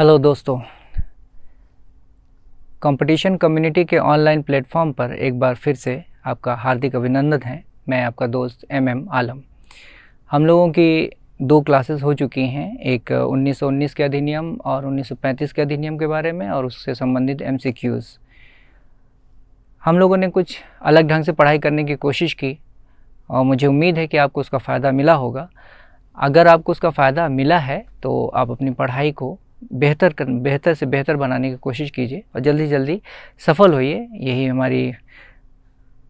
hello दोस्तों competition community के online platform पर एक बार फिर से आपका हार्दिक अभिनंदन है मैं आपका दोस्त एम एम आलम हम लोगों की दो क्लासेस हो चुकी हैं एक 1919 के अधिनियम और 1935 के अधिनियम के बारे में और उससे संबंधित एम हम लोगों ने कुछ अलग ढंग से पढ़ाई करने की कोशिश की और मुझे उम्मीद है कि आपको उसका फ़ायदा मिला होगा अगर आपको उसका फ़ायदा मिला है तो आप अपनी पढ़ाई को बेहतर कर बेहतर से बेहतर बनाने की कोशिश कीजिए और जल्दी जल्दी सफल होइए यही हमारी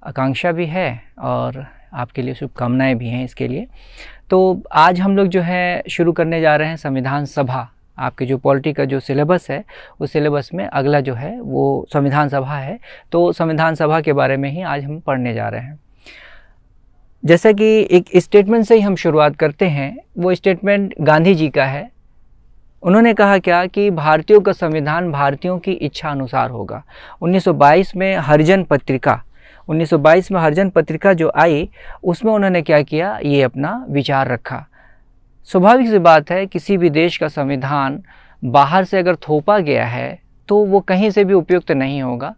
आकांक्षा भी है और आपके लिए शुभकामनाएं भी हैं इसके लिए तो आज हम लोग जो है शुरू करने जा रहे हैं संविधान सभा आपके जो पॉलिटी का जो सिलेबस है उस सिलेबस में अगला जो है वो संविधान सभा है तो संविधान सभा के बारे में ही आज हम पढ़ने जा रहे हैं जैसा कि एक स्टेटमेंट से ही हम शुरुआत करते हैं वो स्टेटमेंट गांधी जी का है उन्होंने कहा क्या कि भारतीयों का संविधान भारतीयों की इच्छा अनुसार होगा 1922 में हरिजन पत्रिका 1922 में हरिजन पत्रिका जो आई उसमें उन्होंने क्या किया ये अपना विचार रखा स्वाभाविक सी बात है किसी भी देश का संविधान बाहर से अगर थोपा गया है तो वो कहीं से भी उपयुक्त नहीं होगा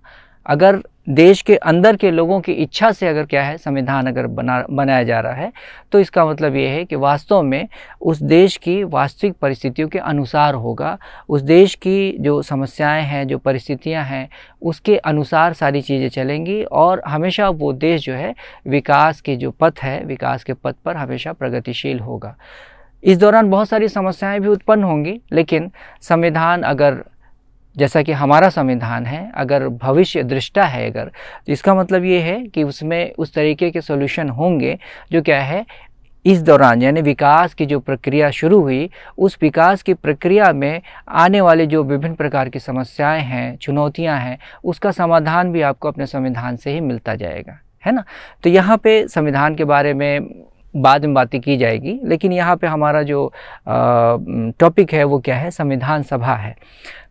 अगर देश के अंदर के लोगों की इच्छा से अगर क्या है संविधान अगर बना बनाया जा रहा है तो इसका मतलब ये है कि वास्तव में उस देश की वास्तविक परिस्थितियों के अनुसार होगा उस देश की जो समस्याएं हैं जो परिस्थितियां हैं उसके अनुसार सारी चीज़ें चलेंगी और हमेशा वो देश जो है विकास के जो पथ है विकास के पथ पर हमेशा प्रगतिशील होगा इस दौरान बहुत सारी समस्याएं भी उत्पन्न होंगी लेकिन संविधान अगर जैसा कि हमारा संविधान है अगर भविष्य दृष्टा है अगर तो इसका मतलब ये है कि उसमें उस तरीके के सॉल्यूशन होंगे जो क्या है इस दौरान यानी विकास की जो प्रक्रिया शुरू हुई उस विकास की प्रक्रिया में आने वाले जो विभिन्न प्रकार की समस्याएं हैं चुनौतियां हैं उसका समाधान भी आपको अपने संविधान से ही मिलता जाएगा है ना तो यहाँ पे संविधान के बारे में बाद में बातें की जाएगी लेकिन यहाँ पे हमारा जो टॉपिक है वो क्या है संविधान सभा है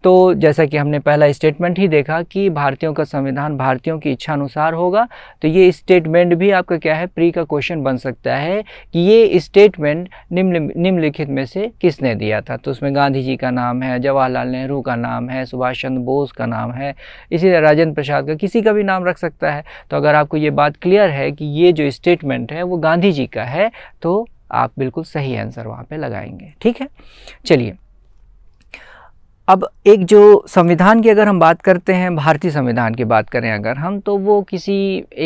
तो जैसा कि हमने पहला स्टेटमेंट ही देखा कि भारतीयों का संविधान भारतीयों की इच्छानुसार होगा तो ये स्टेटमेंट भी आपका क्या है प्री का क्वेश्चन बन सकता है कि ये स्टेटमेंट निम्न निम्नलिखित में से किसने दिया था तो उसमें गांधी जी का नाम है जवाहरलाल नेहरू का नाम है सुभाष चंद्र बोस का नाम है इसी तरह राजेंद्र प्रसाद का किसी का भी नाम रख सकता है तो अगर आपको ये बात क्लियर है कि ये जो स्टेटमेंट है वो गांधी जी का है तो आप बिल्कुल सही आंसर वहाँ पे लगाएंगे ठीक है चलिए अब एक जो संविधान की अगर हम बात करते हैं भारतीय संविधान की बात करें अगर हम तो वो किसी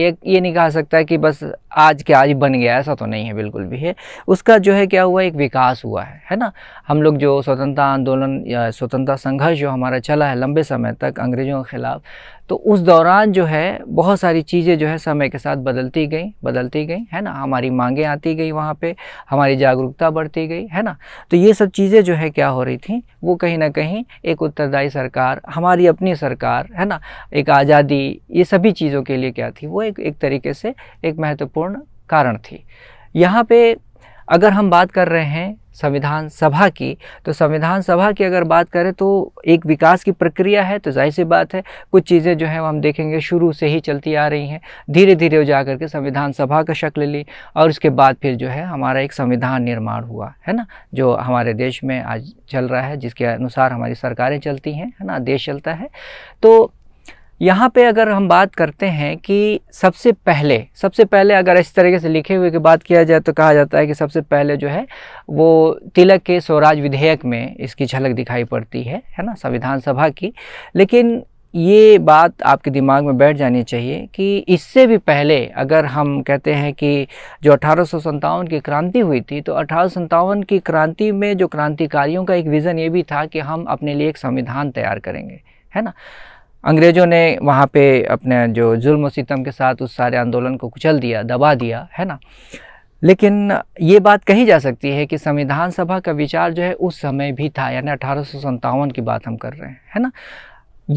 एक ये नहीं कहा सकता कि बस आज के आज बन गया ऐसा तो नहीं है बिल्कुल भी है उसका जो है क्या हुआ एक विकास हुआ है है ना हम लोग जो स्वतंत्रता आंदोलन या स्वतंत्रता संघर्ष जो हमारा चला है लंबे समय तक अंग्रेज़ों के ख़िलाफ़ तो उस दौरान जो है बहुत सारी चीज़ें जो है समय के साथ बदलती गई बदलती गई है ना हमारी मांगे आती गई वहाँ पे हमारी जागरूकता बढ़ती गई है ना तो ये सब चीज़ें जो है क्या हो रही थी वो कहीं ना कहीं एक उत्तरदायी सरकार हमारी अपनी सरकार है ना एक आज़ादी ये सभी चीज़ों के लिए क्या थी वो एक एक तरीके से एक महत्वपूर्ण कारण थी यहाँ पे अगर हम बात कर रहे हैं संविधान सभा की तो संविधान सभा की अगर बात करें तो एक विकास की प्रक्रिया है तो जाहिर सी बात है कुछ चीज़ें जो है हम देखेंगे शुरू से ही चलती आ रही हैं धीरे धीरे जा कर के संविधान सभा का शक्ल ली और उसके बाद फिर जो है हमारा एक संविधान निर्माण हुआ है ना जो हमारे देश में आज चल रहा है जिसके अनुसार हमारी सरकारें चलती हैं है ना देश चलता है तो यहाँ पे अगर हम बात करते हैं कि सबसे पहले सबसे पहले अगर इस तरीके से लिखे हुए की बात किया जाए तो कहा जाता है कि सबसे पहले जो है वो तिलक के स्वराज विधेयक में इसकी झलक दिखाई पड़ती है है ना संविधान सभा की लेकिन ये बात आपके दिमाग में बैठ जानी चाहिए कि इससे भी पहले अगर हम कहते हैं कि जो अठारह की क्रांति हुई थी तो अठारह की क्रांति में जो क्रांतिकारियों का एक विज़न ये भी था कि हम अपने लिए एक संविधान तैयार करेंगे है ना अंग्रेज़ों ने वहाँ पे अपने जो जुल्म सितम के साथ उस सारे आंदोलन को कुचल दिया दबा दिया है ना लेकिन ये बात कही जा सकती है कि संविधान सभा का विचार जो है उस समय भी था यानी अठारह की बात हम कर रहे हैं है ना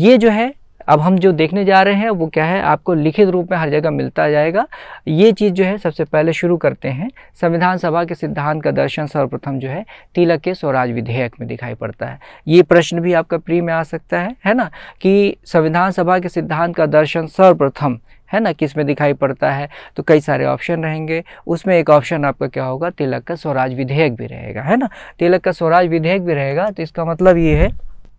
ये जो है अब हम जो देखने जा रहे हैं वो क्या है आपको लिखित रूप में हर जगह मिलता जाएगा ये चीज़ जो है सबसे पहले शुरू करते हैं संविधान सभा के सिद्धांत का दर्शन सर्वप्रथम जो है तिलक के स्वराज विधेयक में दिखाई पड़ता है ये प्रश्न भी आपका प्री में आ सकता है है ना कि संविधान सभा के सिद्धांत का दर्शन सर्वप्रथम है ना किस में दिखाई पड़ता है तो कई सारे ऑप्शन रहेंगे उसमें एक ऑप्शन आपका क्या होगा तिलक का स्वराज विधेयक भी रहेगा है ना तिलक का स्वराज विधेयक भी रहेगा तो इसका मतलब ये है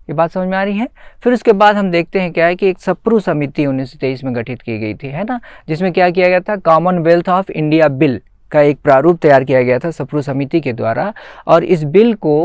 ये बात समझ में आ रही है फिर उसके बाद हम देखते हैं क्या है कि एक सप्रू समिति उन्नीस में गठित की गई थी है ना जिसमें क्या किया गया था कॉमनवेल्थ ऑफ इंडिया बिल का एक प्रारूप तैयार किया गया था सप्रू समिति के द्वारा और इस बिल को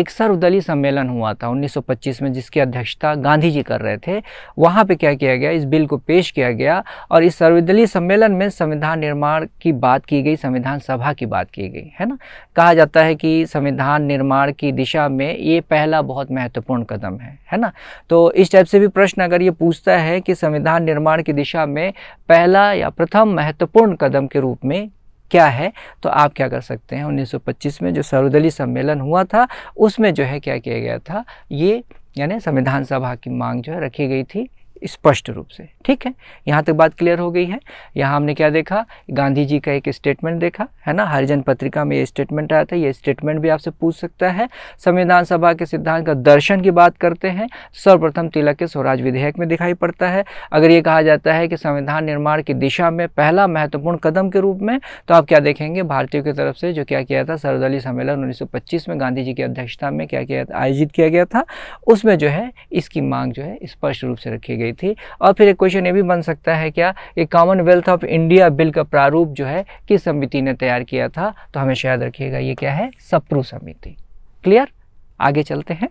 एक सर्वदलीय सम्मेलन हुआ था 1925 में जिसकी अध्यक्षता गांधी जी कर रहे थे वहाँ पे क्या किया गया इस बिल को पेश किया गया और इस सर्वदलीय सम्मेलन में संविधान निर्माण की बात की गई संविधान सभा की बात की गई है ना कहा जाता है कि संविधान निर्माण की दिशा में ये पहला बहुत महत्वपूर्ण कदम है है ना तो इस टाइप से भी प्रश्न अगर ये पूछता है कि संविधान निर्माण की दिशा में पहला या प्रथम महत्वपूर्ण कदम के रूप में क्या है तो आप क्या कर सकते हैं 1925 में जो सर्वदलीय सम्मेलन हुआ था उसमें जो है क्या किया गया था ये यानी संविधान सभा की मांग जो है रखी गई थी स्पष्ट रूप से ठीक है यहाँ तक बात क्लियर हो गई है यहाँ हमने क्या देखा गांधी जी का एक स्टेटमेंट देखा है ना हरिजन पत्रिका में ये स्टेटमेंट आया था ये स्टेटमेंट भी आपसे पूछ सकता है संविधान सभा के सिद्धांत का दर्शन की बात करते हैं सर्वप्रथम तिलक के स्वराज विधेयक में दिखाई पड़ता है अगर ये कहा जाता है कि संविधान निर्माण की दिशा में पहला महत्वपूर्ण कदम के रूप में तो आप क्या देखेंगे भारतीयों की तरफ से जो क्या किया था सर्वदलीय सम्मेलन उन्नीस में गांधी जी की अध्यक्षता में क्या किया आयोजित किया गया था उसमें जो है इसकी मांग जो है स्पष्ट रूप से रखी गई गई थी और फिर एक क्वेश्चन ये भी बन सकता है क्या कि कॉमनवेल्थ ऑफ इंडिया बिल का प्रारूप जो है किस समिति ने तैयार किया था तो हमेशा याद रखिएगा ये क्या है सप्रू समिति क्लियर आगे चलते हैं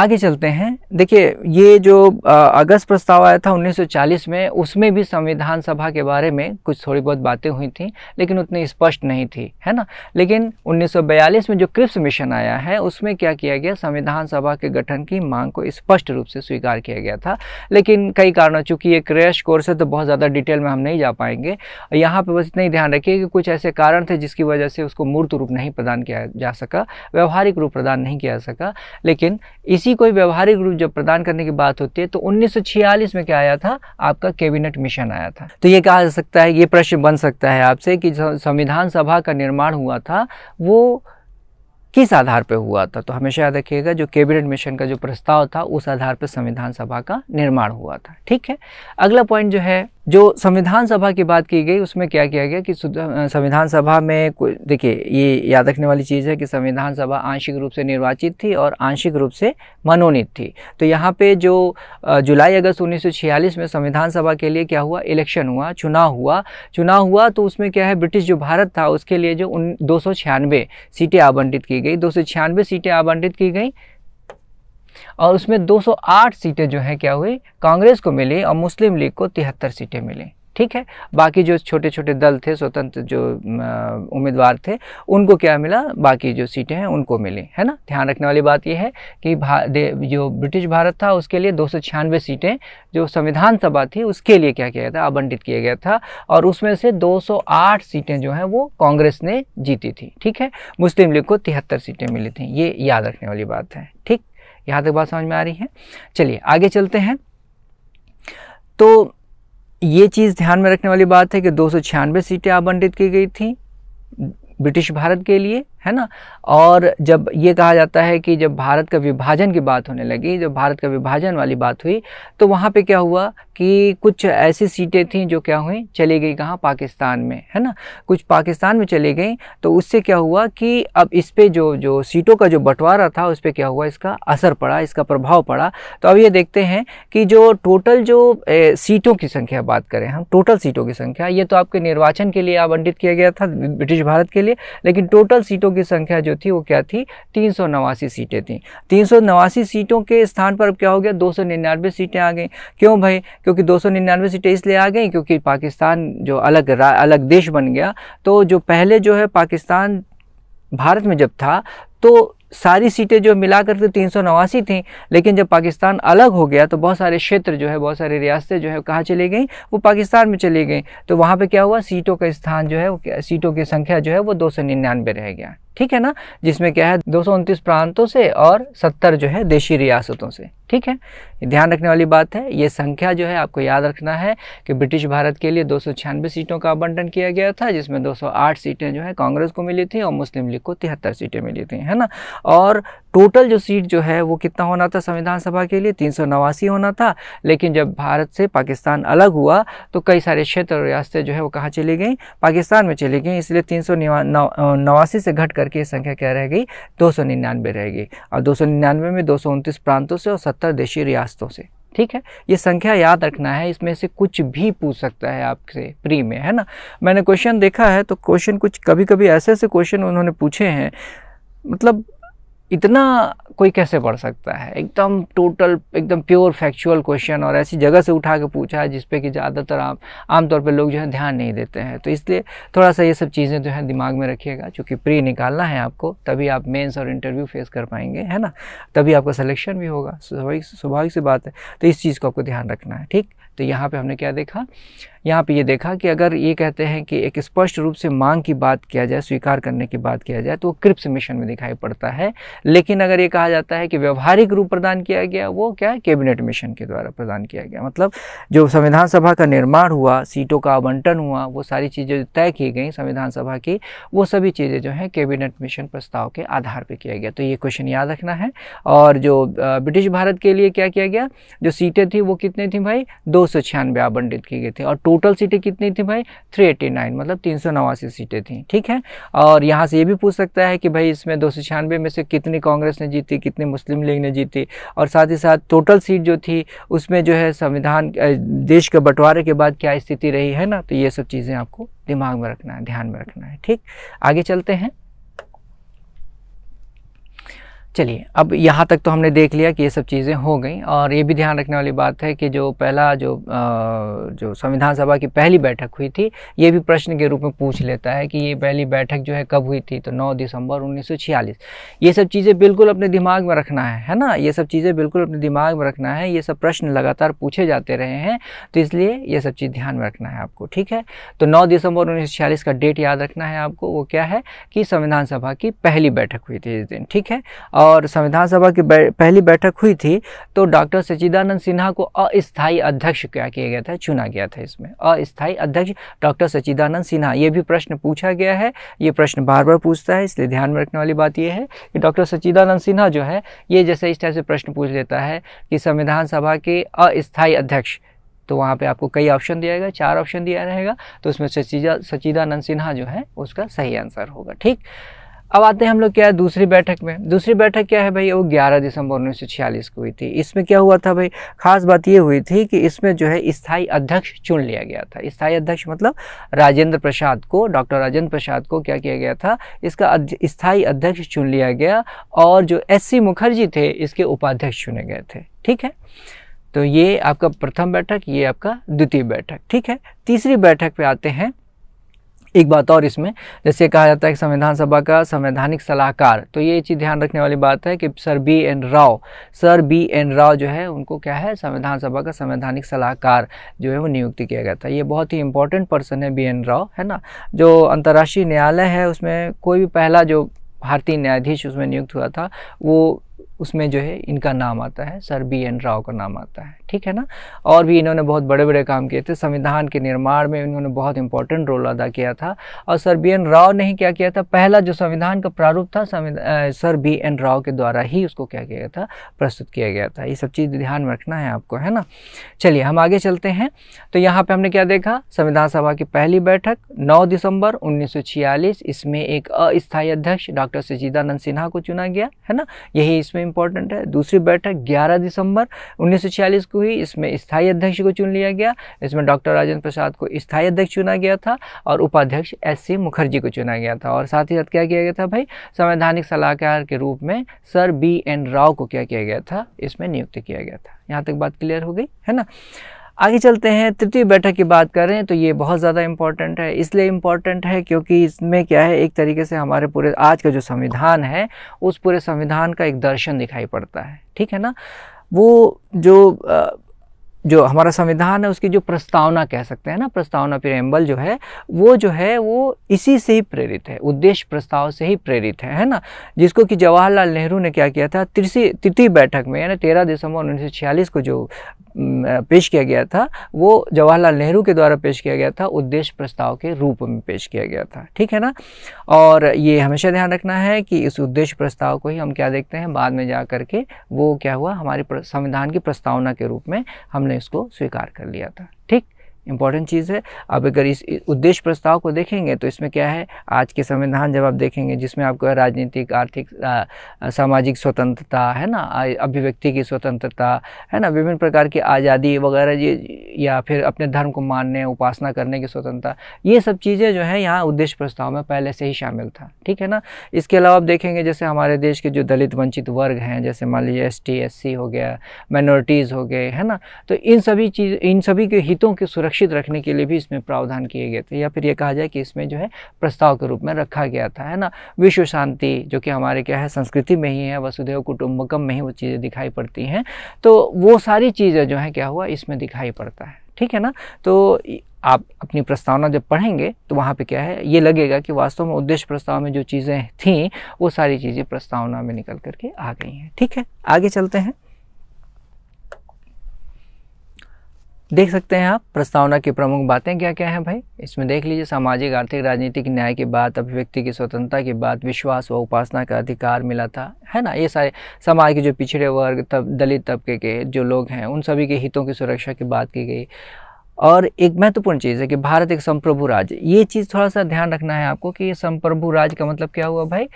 आगे चलते हैं देखिए ये जो अगस्त प्रस्ताव आया था 1940 में उसमें भी संविधान सभा के बारे में कुछ थोड़ी बहुत बातें हुई थी लेकिन उतनी स्पष्ट नहीं थी है ना लेकिन 1942 में जो क्रिप्स मिशन आया है उसमें क्या किया गया संविधान सभा के गठन की मांग को स्पष्ट रूप से स्वीकार किया गया था लेकिन कई कारणों चूँकि ये क्रैश कोर्स है तो बहुत ज़्यादा डिटेल में हम नहीं जा पाएंगे यहाँ पर बस इतना ही ध्यान रखिए कि कुछ ऐसे कारण थे जिसकी वजह से उसको मूर्त रूप नहीं प्रदान किया जा सका व्यवहारिक रूप प्रदान नहीं किया सका लेकिन इस ऐसी कोई व्यवहारिक रूप जब प्रदान करने की बात होती है तो 1946 में क्या आया था आपका कैबिनेट मिशन आया था तो ये कहा जा सकता है ये प्रश्न बन सकता है आपसे कि संविधान सभा का निर्माण हुआ था वो किस आधार पर हुआ था तो हमेशा याद रखिएगा जो कैबिनेट मिशन का जो प्रस्ताव था उस आधार पर संविधान सभा का निर्माण हुआ था ठीक है अगला पॉइंट जो है जो संविधान सभा की बात की गई उसमें क्या किया गया कि संविधान सभा में देखिए ये याद रखने वाली चीज़ है कि संविधान सभा आंशिक रूप से निर्वाचित थी और आंशिक रूप से मनोनीत थी तो यहाँ पे जो जुलाई अगस्त 1946 में संविधान सभा के लिए क्या हुआ इलेक्शन हुआ चुनाव हुआ चुनाव हुआ तो उसमें क्या है ब्रिटिश जो भारत था उसके लिए जो उन दो सीटें आवंटित की गई दो सीटें आवंटित की गई और उसमें 208 सीटें जो हैं क्या हुई कांग्रेस को मिली और मुस्लिम लीग को तिहत्तर सीटें मिली ठीक है बाकी जो छोटे छोटे दल थे स्वतंत्र जो उम्मीदवार थे उनको क्या मिला बाकी जो सीटें हैं उनको मिली है ना ध्यान रखने वाली बात यह है कि भा, जो ब्रिटिश भारत था उसके लिए दो सीटें जो संविधान सभा थी उसके लिए क्या किया गया था आवंटित किया गया था और उसमें से 208 सीटें जो हैं वो कांग्रेस ने जीती थी ठीक है मुस्लिम लीग को तिहत्तर सीटें मिली थी ये याद रखने वाली बात है ठीक यहाँ तक बात समझ में आ रही है चलिए आगे चलते हैं तो ये चीज़ ध्यान में रखने वाली बात है कि दो सीटें आवंटित की गई थी ब्रिटिश भारत के लिए है ना और जब ये कहा जाता है कि जब भारत का विभाजन की बात होने लगी जब भारत का विभाजन वाली बात हुई तो वहाँ पे क्या हुआ कि कुछ ऐसी सीटें थीं जो क्या हुई चली गई कहाँ पाकिस्तान में है ना कुछ पाकिस्तान में चली गई तो उससे क्या हुआ कि अब इस पर जो जो सीटों का जो बंटवारा था उस पर क्या हुआ इसका असर पड़ा इसका प्रभाव पड़ा तो अब ये देखते हैं कि जो टोटल जो ए, सीटों की संख्या बात करें हम टोटल सीटों की संख्या ये तो आपके निर्वाचन के लिए आवंटित किया गया था ब्रिटिश भारत के लिए लेकिन टोटल सीटों की संख्या जो थी वो क्या थी तीन सीटें थी तीन सीटों के स्थान पर अब क्या हो गया दो सीटें आ गई क्यों भाई क्योंकि दो सीटें इसलिए आ गई क्योंकि पाकिस्तान जो अलग अलग देश बन गया तो जो पहले जो है पाकिस्तान भारत में जब था तो सारी सीटें जो मिला करके तीन सौ नवासी थी लेकिन जब पाकिस्तान अलग हो गया तो बहुत सारे क्षेत्र जो है बहुत सारे रियासतें जो है कहाँ चली गई वो पाकिस्तान में चली गई तो वहाँ पे क्या हुआ सीटों का स्थान जो है सीटों की संख्या जो है वो दो सौ निन्यानवे रह गया ठीक है ना जिसमें क्या है दो प्रांतों से और सत्तर जो है देशी रियासतों से ठीक है ध्यान रखने वाली बात है ये संख्या जो है आपको याद रखना है कि ब्रिटिश भारत के लिए दो सीटों का आवंटन किया गया था जिसमें 208 सीटें जो है कांग्रेस को मिली थी और मुस्लिम लीग को तिहत्तर सीटें मिली थी है ना और टोटल जो सीट जो है वो कितना होना था संविधान सभा के लिए तीन होना था लेकिन जब भारत से पाकिस्तान अलग हुआ तो कई सारे क्षेत्र और रियासतें जो है वो कहाँ चली गई पाकिस्तान में चली गई इसलिए तीन नवासी से घट करके ये संख्या क्या रह गई दो रह गई और दो में दो प्रांतों से और सत्तर देशी रियासतों से ठीक है ये संख्या याद रखना है इसमें से कुछ भी पूछ सकता है आपसे प्री में है ना मैंने क्वेश्चन देखा है तो क्वेश्चन कुछ कभी कभी ऐसे ऐसे क्वेश्चन उन्होंने पूछे हैं मतलब इतना कोई कैसे पढ़ सकता है एकदम टोटल एकदम प्योर फैक्चुअल क्वेश्चन और ऐसी जगह से उठा के पूछा है जिसपे कि ज़्यादातर आप आमतौर पर लोग जो है ध्यान नहीं देते हैं तो इसलिए थोड़ा सा ये सब चीज़ें जो है दिमाग में रखिएगा चूँकि प्री निकालना है आपको तभी आप मेन्स और इंटरव्यू फेस कर पाएंगे है ना तभी आपका सलेक्शन भी होगा स्वाभाविक स्वाभाविक सी बात है तो इस चीज़ को आपको ध्यान रखना है ठीक तो यहाँ पे हमने क्या देखा यहाँ पे ये देखा कि अगर ये कहते हैं कि एक स्पष्ट रूप से मांग की बात किया जाए स्वीकार करने की बात किया जाए तो वो क्रिप्स मिशन में दिखाई पड़ता है लेकिन अगर ये कहा जाता है कि व्यवहारिक रूप प्रदान किया गया वो क्या है कैबिनेट मिशन के द्वारा प्रदान किया गया मतलब जो संविधान सभा का निर्माण हुआ सीटों का आवंटन हुआ वो सारी चीज़ें तय की गई संविधान सभा की वो सभी चीज़ें जो हैं कैबिनेट मिशन प्रस्ताव के आधार पर किया गया तो ये क्वेश्चन याद रखना है और जो ब्रिटिश भारत के लिए क्या किया गया जो सीटें थी वो कितने थी भाई दो दो सौ छियानवे आवंटित किए गए थे और टोटल सीटें कितनी थी भाई थ्री एटी नाइन मतलब तीन सौ नवासी सीटें थी ठीक है और यहाँ से ये भी पूछ सकता है कि भाई इसमें दो सौ छियानवे में से कितनी कांग्रेस ने जीती कितनी मुस्लिम लीग ने जीती और साथ ही साथ टोटल सीट जो थी उसमें जो है संविधान देश के बंटवारे के बाद क्या स्थिति रही है ना तो ये सब चीज़ें आपको दिमाग में रखना है ध्यान में रखना है ठीक आगे चलते हैं चलिए अब यहाँ तक तो हमने देख लिया कि ये सब चीज़ें हो गई और ये भी ध्यान रखने वाली बात है कि जो पहला जो आ, जो संविधान सभा की पहली बैठक हुई थी ये भी प्रश्न के रूप में पूछ लेता है कि ये पहली बैठक जो है कब हुई थी तो 9 दिसंबर 1946 ये सब चीज़ें बिल्कुल अपने दिमाग में रखना है है ना ये सब चीज़ें बिल्कुल अपने दिमाग में रखना है ये सब प्रश्न लगातार पूछे जाते रहे हैं तो इसलिए ये सब चीज़ ध्यान में रखना है आपको ठीक है तो नौ दिसंबर उन्नीस का डेट याद रखना है आपको वो क्या है कि संविधान सभा की पहली बैठक हुई थी इस दिन ठीक है और संविधान सभा की बै, पहली बैठक हुई थी तो डॉक्टर सचिदानंद सिन्हा को अस्थायी अध्यक्ष क्या किया गया था चुना गया था इसमें अस्थायी अध्यक्ष डॉक्टर सचिदानंद सिन्हा ये भी प्रश्न पूछा गया है ये प्रश्न बार बार पूछता है इसलिए ध्यान में रखने वाली बात यह है कि डॉक्टर सचिदानंद सिन्हा जो है ये जैसे इस टाइप से प्रश्न पूछ लेता है कि संविधान सभा के अस्थायी अध्यक्ष तो वहाँ पे आपको कई ऑप्शन दिया जाएगा चार ऑप्शन दिया रहेगा तो उसमें सचिदा सचिदानंद सिन्हा जो है उसका सही आंसर होगा ठीक अब आते हैं हम लोग क्या है दूसरी बैठक में दूसरी बैठक क्या है भाई वो 11 दिसंबर उन्नीस को हुई थी इसमें क्या हुआ था भाई खास बात ये हुई थी कि इसमें जो है स्थाई अध्यक्ष चुन लिया गया था स्थाई अध्यक्ष मतलब राजेंद्र प्रसाद को डॉक्टर राजेंद्र प्रसाद को क्या किया गया था इसका स्थायी अध्यक्ष चुन लिया गया और जो एस मुखर्जी थे इसके उपाध्यक्ष चुने गए थे ठीक है तो ये आपका प्रथम बैठक ये आपका द्वितीय बैठक ठीक है तीसरी बैठक पे आते हैं एक बात और इसमें जैसे कहा जाता है कि संविधान सभा का संवैधानिक सलाहकार तो ये चीज़ ध्यान रखने वाली बात है कि sir B N Rao sir B N Rao जो है उनको क्या है संविधान सभा का संवैधानिक सलाहकार जो है वो नियुक्ति किया गया था ये बहुत ही इंपॉर्टेंट पर्सन है बी एन राव है ना जो अंतर्राष्ट्रीय न्यायालय है उसमें कोई भी पहला जो भारतीय न्यायाधीश उसमें नियुक्त हुआ था वो उसमें जो है इनका नाम आता है सर बी एन राव का नाम आता है ठीक है ना और भी इन्होंने बहुत बड़े बड़े काम किए थे संविधान के निर्माण में इन्होंने बहुत इंपॉर्टेंट रोल अदा किया था और सर बी एन राव ने ही क्या किया था पहला जो संविधान का प्रारूप था सर बी एन राव के द्वारा ही उसको क्या किया गया था प्रस्तुत किया गया था ये सब चीज़ ध्यान में रखना है आपको है ना चलिए हम आगे चलते हैं तो यहाँ पर हमने क्या देखा संविधान सभा की पहली बैठक नौ दिसंबर उन्नीस इसमें एक अस्थायी अध्यक्ष डॉक्टर सचिदानंद सिन्हा को चुना गया है ना यही इसमें इंपॉर्टेंट है दूसरी बैठक ग्यारह दिसंबर उन्नीस को हुई इसमें स्थायी अध्यक्ष को चुन लिया गया इसमें डॉक्टर राजेंद्र प्रसाद को स्थायी अध्यक्ष चुना गया था और उपाध्यक्ष एस सी मुखर्जी को चुना गया था और साथ ही साथ क्या किया गया था भाई संवैधानिक सलाहकार के रूप में सर बी एन राव को क्या किया गया था इसमें नियुक्त किया गया था यहाँ तक बात क्लियर हो गई है ना आगे चलते हैं तृतीय बैठक की बात कर रहे हैं तो ये बहुत ज़्यादा इम्पॉर्टेंट है इसलिए इम्पॉर्टेंट है क्योंकि इसमें क्या है एक तरीके से हमारे पूरे आज का जो संविधान है उस पूरे संविधान का एक दर्शन दिखाई पड़ता है ठीक है ना वो जो जो हमारा संविधान है उसकी जो प्रस्तावना कह सकते हैं ना प्रस्तावना प्रेम्बल जो है वो जो है वो इसी से ही प्रेरित है उद्देश्य प्रस्ताव से ही प्रेरित है है ना जिसको कि जवाहरलाल नेहरू ने क्या किया था तिरसी तृतीय बैठक में यानी तेरह दिसंबर उन्नीस को जो पेश किया गया था वो जवाहरलाल नेहरू के द्वारा पेश किया गया था उद्देश्य प्रस्ताव के रूप में पेश किया गया था ठीक है ना और ये हमेशा ध्यान रखना है कि इस उद्देश्य प्रस्ताव को ही हम क्या देखते हैं बाद में जा कर के वो क्या हुआ हमारे संविधान की प्रस्तावना के रूप में हमने इसको स्वीकार कर लिया था ठीक इम्पॉर्टेंट चीज़ है अब अगर इस उद्देश्य प्रस्ताव को देखेंगे तो इसमें क्या है आज के संविधान जब आप देखेंगे जिसमें आपको राजनीतिक आर्थिक सामाजिक स्वतंत्रता है ना अभिव्यक्ति की स्वतंत्रता है ना विभिन्न प्रकार की आज़ादी वगैरह ये या फिर अपने धर्म को मानने उपासना करने की स्वतंत्रता ये सब चीज़ें जो है यहाँ उद्देश्य प्रस्ताव में पहले से ही शामिल था ठीक है ना इसके अलावा आप देखेंगे जैसे हमारे देश के जो दलित वंचित वर्ग हैं जैसे मान लीजिए एस टी हो गया माइनॉरिटीज़ हो गए है ना तो इन सभी चीज़ इन सभी के हितों की सुरक्षा सुरक्षित रखने के लिए भी इसमें प्रावधान किए गए थे या फिर ये कहा जाए कि इसमें जो है प्रस्ताव के रूप में रखा गया था है ना विश्व शांति जो कि हमारे क्या है संस्कृति में ही है वसुधैव कुटुम्बकम में ही वो चीज़ें दिखाई पड़ती हैं तो वो सारी चीज़ें जो है क्या हुआ इसमें दिखाई पड़ता है ठीक है ना तो आप अपनी प्रस्तावना जब पढ़ेंगे तो वहाँ पे क्या है ये लगेगा कि वास्तव में उद्देश्य प्रस्ताव में जो चीज़ें थीं वो सारी चीज़ें प्रस्तावना में निकल करके आ गई हैं ठीक है आगे चलते हैं देख सकते हैं आप प्रस्तावना की प्रमुख बातें क्या क्या हैं भाई इसमें देख लीजिए सामाजिक आर्थिक राजनीतिक न्याय की बात अभिव्यक्ति की स्वतंत्रता की बात विश्वास व उपासना का अधिकार मिला था है ना ये सारे समाज के जो पिछड़े वर्ग तब दलित तबके के जो लोग हैं उन सभी के हितों की सुरक्षा की बात की गई और एक महत्वपूर्ण चीज़ है कि भारत एक संप्रभु राज्य ये चीज़ थोड़ा सा ध्यान रखना है आपको कि संप्रभु राज्य का मतलब क्या हुआ भाई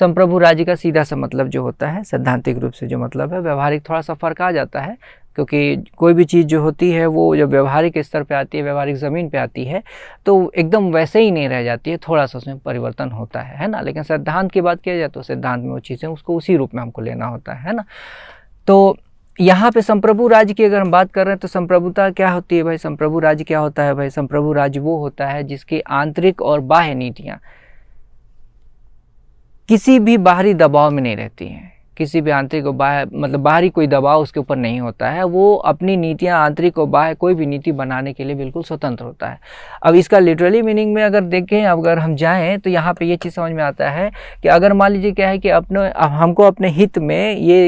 संप्रभु राज्य का सीधा सा मतलब जो होता है सैद्धांतिक रूप से जो मतलब है व्यवहारिक थोड़ा सा फर्क आ जाता है क्योंकि कोई भी चीज़ जो होती है वो जब व्यवहारिक स्तर पे आती है व्यवहारिक ज़मीन पे आती है तो एकदम वैसे ही नहीं रह जाती है थोड़ा सा उसमें परिवर्तन होता है है ना लेकिन सिद्धांत की बात किया जाए तो सिद्धांत में वो चीज़ें उसको उसी रूप में हमको लेना होता है, ना तो यहाँ पे संप्रभु राज्य की अगर हम बात कर रहे हैं तो संप्रभुता क्या होती है भाई संप्रभु राज्य क्या होता है भाई संप्रभु राज्य वो होता है जिसकी आंतरिक और बाह्य नीतियाँ किसी भी बाहरी दबाव में नहीं रहती हैं किसी भी आंतरिक और मतलब बाहरी कोई दबाव उसके ऊपर नहीं होता है वो अपनी नीतियाँ आंतरिक और बाह्य कोई भी नीति बनाने के लिए बिल्कुल स्वतंत्र होता है अब इसका लिटरली मीनिंग में अगर देखें अगर हम जाएँ तो यहाँ पर ये चीज़ समझ में आता है कि अगर मान लीजिए क्या है कि अपने हमको अपने हित में ये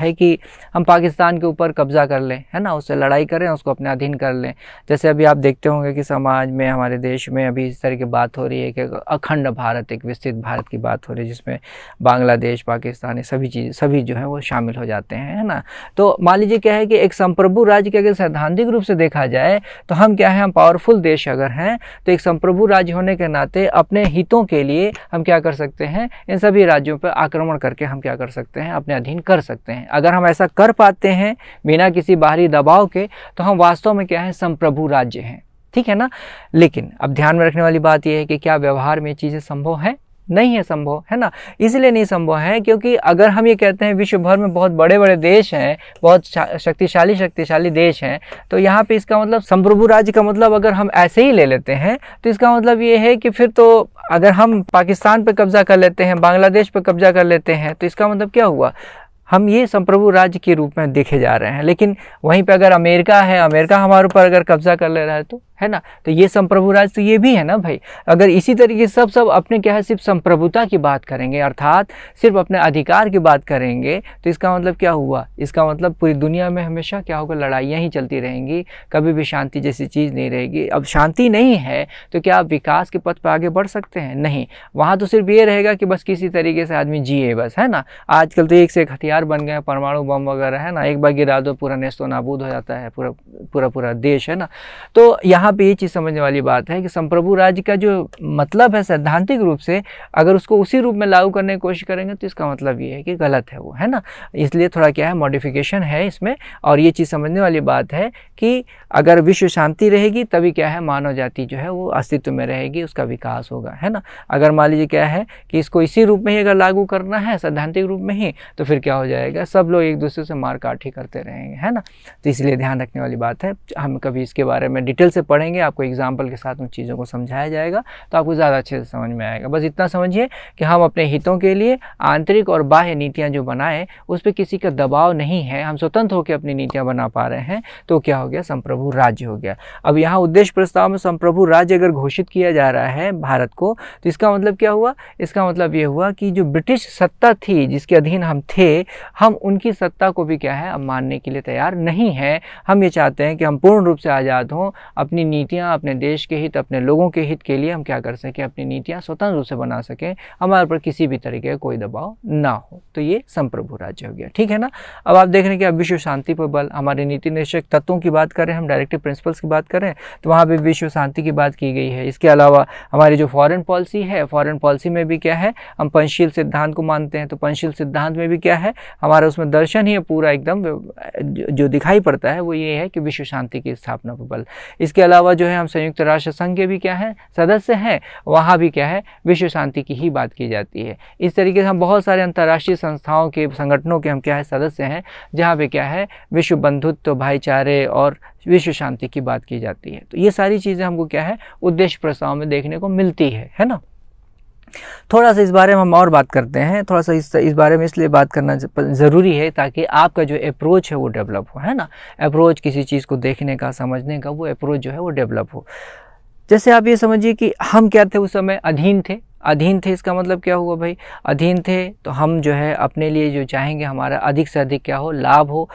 है कि हम पाकिस्तान के ऊपर कब्जा कर लें है ना उससे लड़ाई करें उसको अपने अधीन कर लें जैसे अभी आप देखते होंगे कि समाज में हमारे देश में अभी इस तरह की बात हो रही है कि अखंड भारत एक विस्तृत भारत की बात हो रही है जिसमें बांग्लादेश पाकिस्तान ये सभी चीज़ सभी जो है वो शामिल हो जाते हैं है ना तो मान लीजिए क्या है कि एक संप्रभु राज्य के अगर सैद्धांतिक रूप से देखा जाए तो हम क्या है हम पावरफुल देश अगर हैं तो एक संप्रभु राज्य होने के नाते अपने हितों के लिए हम क्या कर सकते हैं इन सभी राज्यों पर आक्रमण करके हम क्या कर सकते हैं अपने अधीन कर सकते हैं अगर हम ऐसा कर पाते हैं बिना किसी बाहरी दबाव के तो हम वास्तव में क्या है संप्रभु राज्य हैं ठीक है ना लेकिन अब ध्यान में रखने वाली बात यह है कि क्या व्यवहार में चीज़ें संभव है नहीं है संभव है ना इसलिए नहीं संभव है क्योंकि अगर हम ये कहते हैं विश्व भर में बहुत बड़े बड़े देश हैं बहुत शक्तिशाली शक्तिशाली देश हैं तो यहाँ पे इसका मतलब संप्रभु राज्य का मतलब अगर हम ऐसे ही ले लेते हैं तो इसका मतलब ये है कि फिर तो अगर हम पाकिस्तान पर कब्जा कर लेते हैं बांग्लादेश पर कब्जा कर लेते हैं तो इसका मतलब क्या हुआ हम ये संप्रभु राज्य के रूप में देखे जा रहे हैं लेकिन वहीं पर अगर अमेरिका है अमेरिका हमारे ऊपर अगर कब्जा कर ले रहा है तो है ना तो ये संप्रभु राज तो ये भी है ना भाई अगर इसी तरीके से सब सब अपने क्या है सिर्फ संप्रभुता की बात करेंगे अर्थात सिर्फ अपने अधिकार की बात करेंगे तो इसका मतलब क्या हुआ इसका मतलब पूरी दुनिया में हमेशा क्या होगा लड़ाइयाँ ही चलती रहेंगी कभी भी शांति जैसी चीज़ नहीं रहेगी अब शांति नहीं है तो क्या आप विकास के पथ पर आगे बढ़ सकते हैं नहीं वहाँ तो सिर्फ ये रहेगा कि बस किसी तरीके से आदमी जिए बस है ना आजकल तो एक से एक हथियार बन गए परमाणु बम वगैरह है ना एक बार गिरा दो पूरा नेस्तो नाबूद हो जाता है पूरा पूरा पूरा देश है ना तो यहाँ यहाँ पे ये चीज़ समझने वाली बात है कि संप्रभु राज्य का जो मतलब है सैद्धांतिक रूप से अगर उसको उसी रूप में लागू करने की कोशिश करेंगे तो इसका मतलब ये है कि गलत है वो है ना इसलिए थोड़ा क्या है मॉडिफिकेशन है इसमें और ये चीज़ समझने वाली बात है कि अगर विश्व शांति रहेगी तभी क्या है मानव जाति जो है वो अस्तित्व में रहेगी उसका विकास होगा है ना अगर मान लीजिए क्या है कि इसको इसी रूप में ही अगर लागू करना है सैद्धांतिक रूप में ही तो फिर क्या हो जाएगा सब लोग एक दूसरे से मार काट ही करते रहेंगे है ना तो इसलिए ध्यान रखने वाली बात है हम कभी इसके बारे में डिटेल से पढ़ पढ़ेंगे आपको एग्जाम्पल के साथ उन चीज़ों को समझाया जाएगा तो आपको ज़्यादा अच्छे से समझ में आएगा बस इतना समझिए कि हम अपने हितों के लिए आंतरिक और बाह्य नीतियाँ जो बनाएं उस पर किसी का दबाव नहीं है हम स्वतंत्र होकर अपनी नीतियाँ बना पा रहे हैं तो क्या हो गया संप्रभु राज्य हो गया अब यहाँ उद्देश्य प्रस्ताव में संप्रभु राज्य अगर घोषित किया जा रहा है भारत को तो इसका मतलब क्या हुआ इसका मतलब ये हुआ कि जो ब्रिटिश सत्ता थी जिसके अधीन हम थे हम उनकी सत्ता को भी क्या है अब मानने के लिए तैयार नहीं है हम ये चाहते हैं कि हम पूर्ण रूप से आज़ाद हों अपनी नीतियाँ अपने देश के हित अपने लोगों के हित के लिए हम क्या कर सकें अपनी नीतियाँ स्वतंत्र रूप से बना सकें हमारे पर किसी भी तरीके का कोई दबाव ना हो तो ये संप्रभु राज्य हो गया ठीक है ना अब आप देख रहे हैं कि अब विश्व शांति पर बल हमारे नीति निश्चय तत्वों की बात करें हम डायरेक्टिव प्रिंसिपल्स की बात करें तो वहाँ पर विश्व शांति की बात की गई है इसके अलावा हमारी जो फॉरन पॉलिसी है फॉरन पॉलिसी में भी क्या है हम पंचशील सिद्धांत को मानते हैं तो पंचशील सिद्धांत में भी क्या है हमारा उसमें दर्शन ही पूरा एकदम जो दिखाई पड़ता है वो ये है कि विश्व शांति की स्थापना पर बल इसके अलावा जो है हम संयुक्त राष्ट्र संघ के भी क्या हैं सदस्य हैं वहाँ भी क्या है विश्व शांति की ही बात की जाती है इस तरीके से हम बहुत सारे अंतर्राष्ट्रीय संस्थाओं के संगठनों के हम क्या है सदस्य हैं जहाँ पर क्या है विश्व बंधुत्व भाईचारे और विश्व शांति की बात की जाती है तो ये सारी चीज़ें हमको क्या है उद्देश्य प्रस्ताव में देखने को मिलती है है ना थोड़ा सा इस बारे में हम और बात करते हैं थोड़ा सा इस इस बारे में इसलिए बात करना ज़रूरी है ताकि आपका जो अप्रोच है वो डेवलप हो है ना अप्रोच किसी चीज़ को देखने का समझने का वो अप्रोच जो है वो डेवलप हो जैसे आप ये समझिए कि हम क्या थे उस समय अधीन थे अधीन थे इसका मतलब क्या हुआ भाई अधीन थे तो हम जो है अपने लिए जो चाहेंगे हमारा अधिक से अधिक क्या हो लाभ हो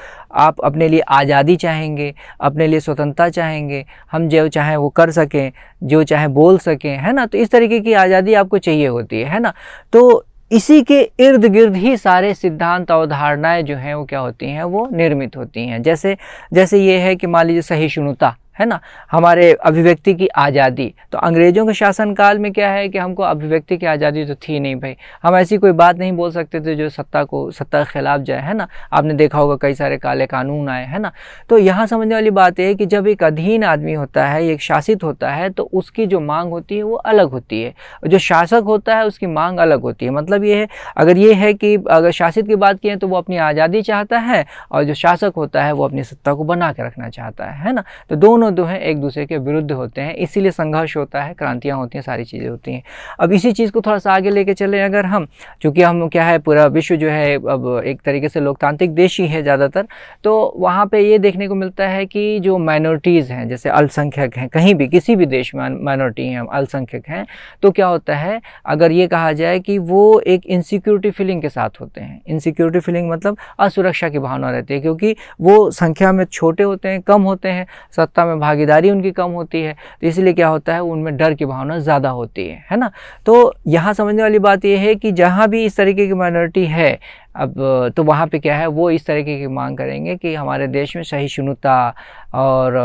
आप अपने लिए आज़ादी चाहेंगे अपने लिए स्वतंत्रता चाहेंगे हम जो चाहें वो कर सकें जो चाहें बोल सकें है ना तो इस तरीके की आज़ादी आपको चाहिए होती है है ना तो इसी के इर्द गिर्द ही सारे सिद्धांत अवधारणाएँ जो हैं वो क्या होती हैं वो निर्मित होती हैं जैसे जैसे ये है कि मान लीजिए सहिष्णुता है ना हमारे अभिव्यक्ति की आज़ादी तो अंग्रेज़ों के शासनकाल में क्या है कि हमको अभिव्यक्ति की आज़ादी तो थी नहीं भाई हम ऐसी कोई बात नहीं बोल सकते थे जो सत्ता को सत्ता के ख़िलाफ़ जाए है ना आपने देखा होगा कई सारे काले कानून आए है ना तो यहाँ समझने वाली बात यह है कि जब एक अधीन आदमी होता है एक शासित होता है तो उसकी जो मांग होती है वो अलग होती है जो शासक होता है उसकी मांग अलग होती है मतलब ये है अगर ये है कि अगर शासित की बात है तो वो अपनी आज़ादी चाहता है और जो शासक होता है वो अपनी सत्ता को बना के रखना चाहता है है ना तो दोनों दोनों जो हैं एक दूसरे के विरुद्ध होते हैं इसीलिए संघर्ष होता है क्रांतियाँ होती हैं सारी चीज़ें होती हैं अब इसी चीज़ को थोड़ा सा आगे लेके चले अगर हम चूँकि हम क्या है पूरा विश्व जो है अब एक तरीके से लोकतांत्रिक देश ही है ज़्यादातर तो वहाँ पर ये देखने को मिलता है कि जो माइनॉरिटीज़ हैं जैसे अल्पसंख्यक हैं कहीं भी किसी भी देश में माइनॉरिटी हैं अल्पसंख्यक हैं तो क्या होता है अगर ये कहा जाए कि वो एक इनसिक्योरिटी फीलिंग के साथ होते हैं इनसिक्योरिटी फीलिंग मतलब असुरक्षा की भावना रहती है क्योंकि वो संख्या में छोटे होते हैं कम होते हैं सत्ता में में भागीदारी उनकी कम होती है तो इसलिए क्या होता है उनमें डर की भावना ज़्यादा होती है है ना तो यहाँ समझने वाली बात यह है कि जहाँ भी इस तरीके की माइनॉरिटी है अब तो वहाँ पे क्या है वो इस तरीके की मांग करेंगे कि हमारे देश में सही शुनता और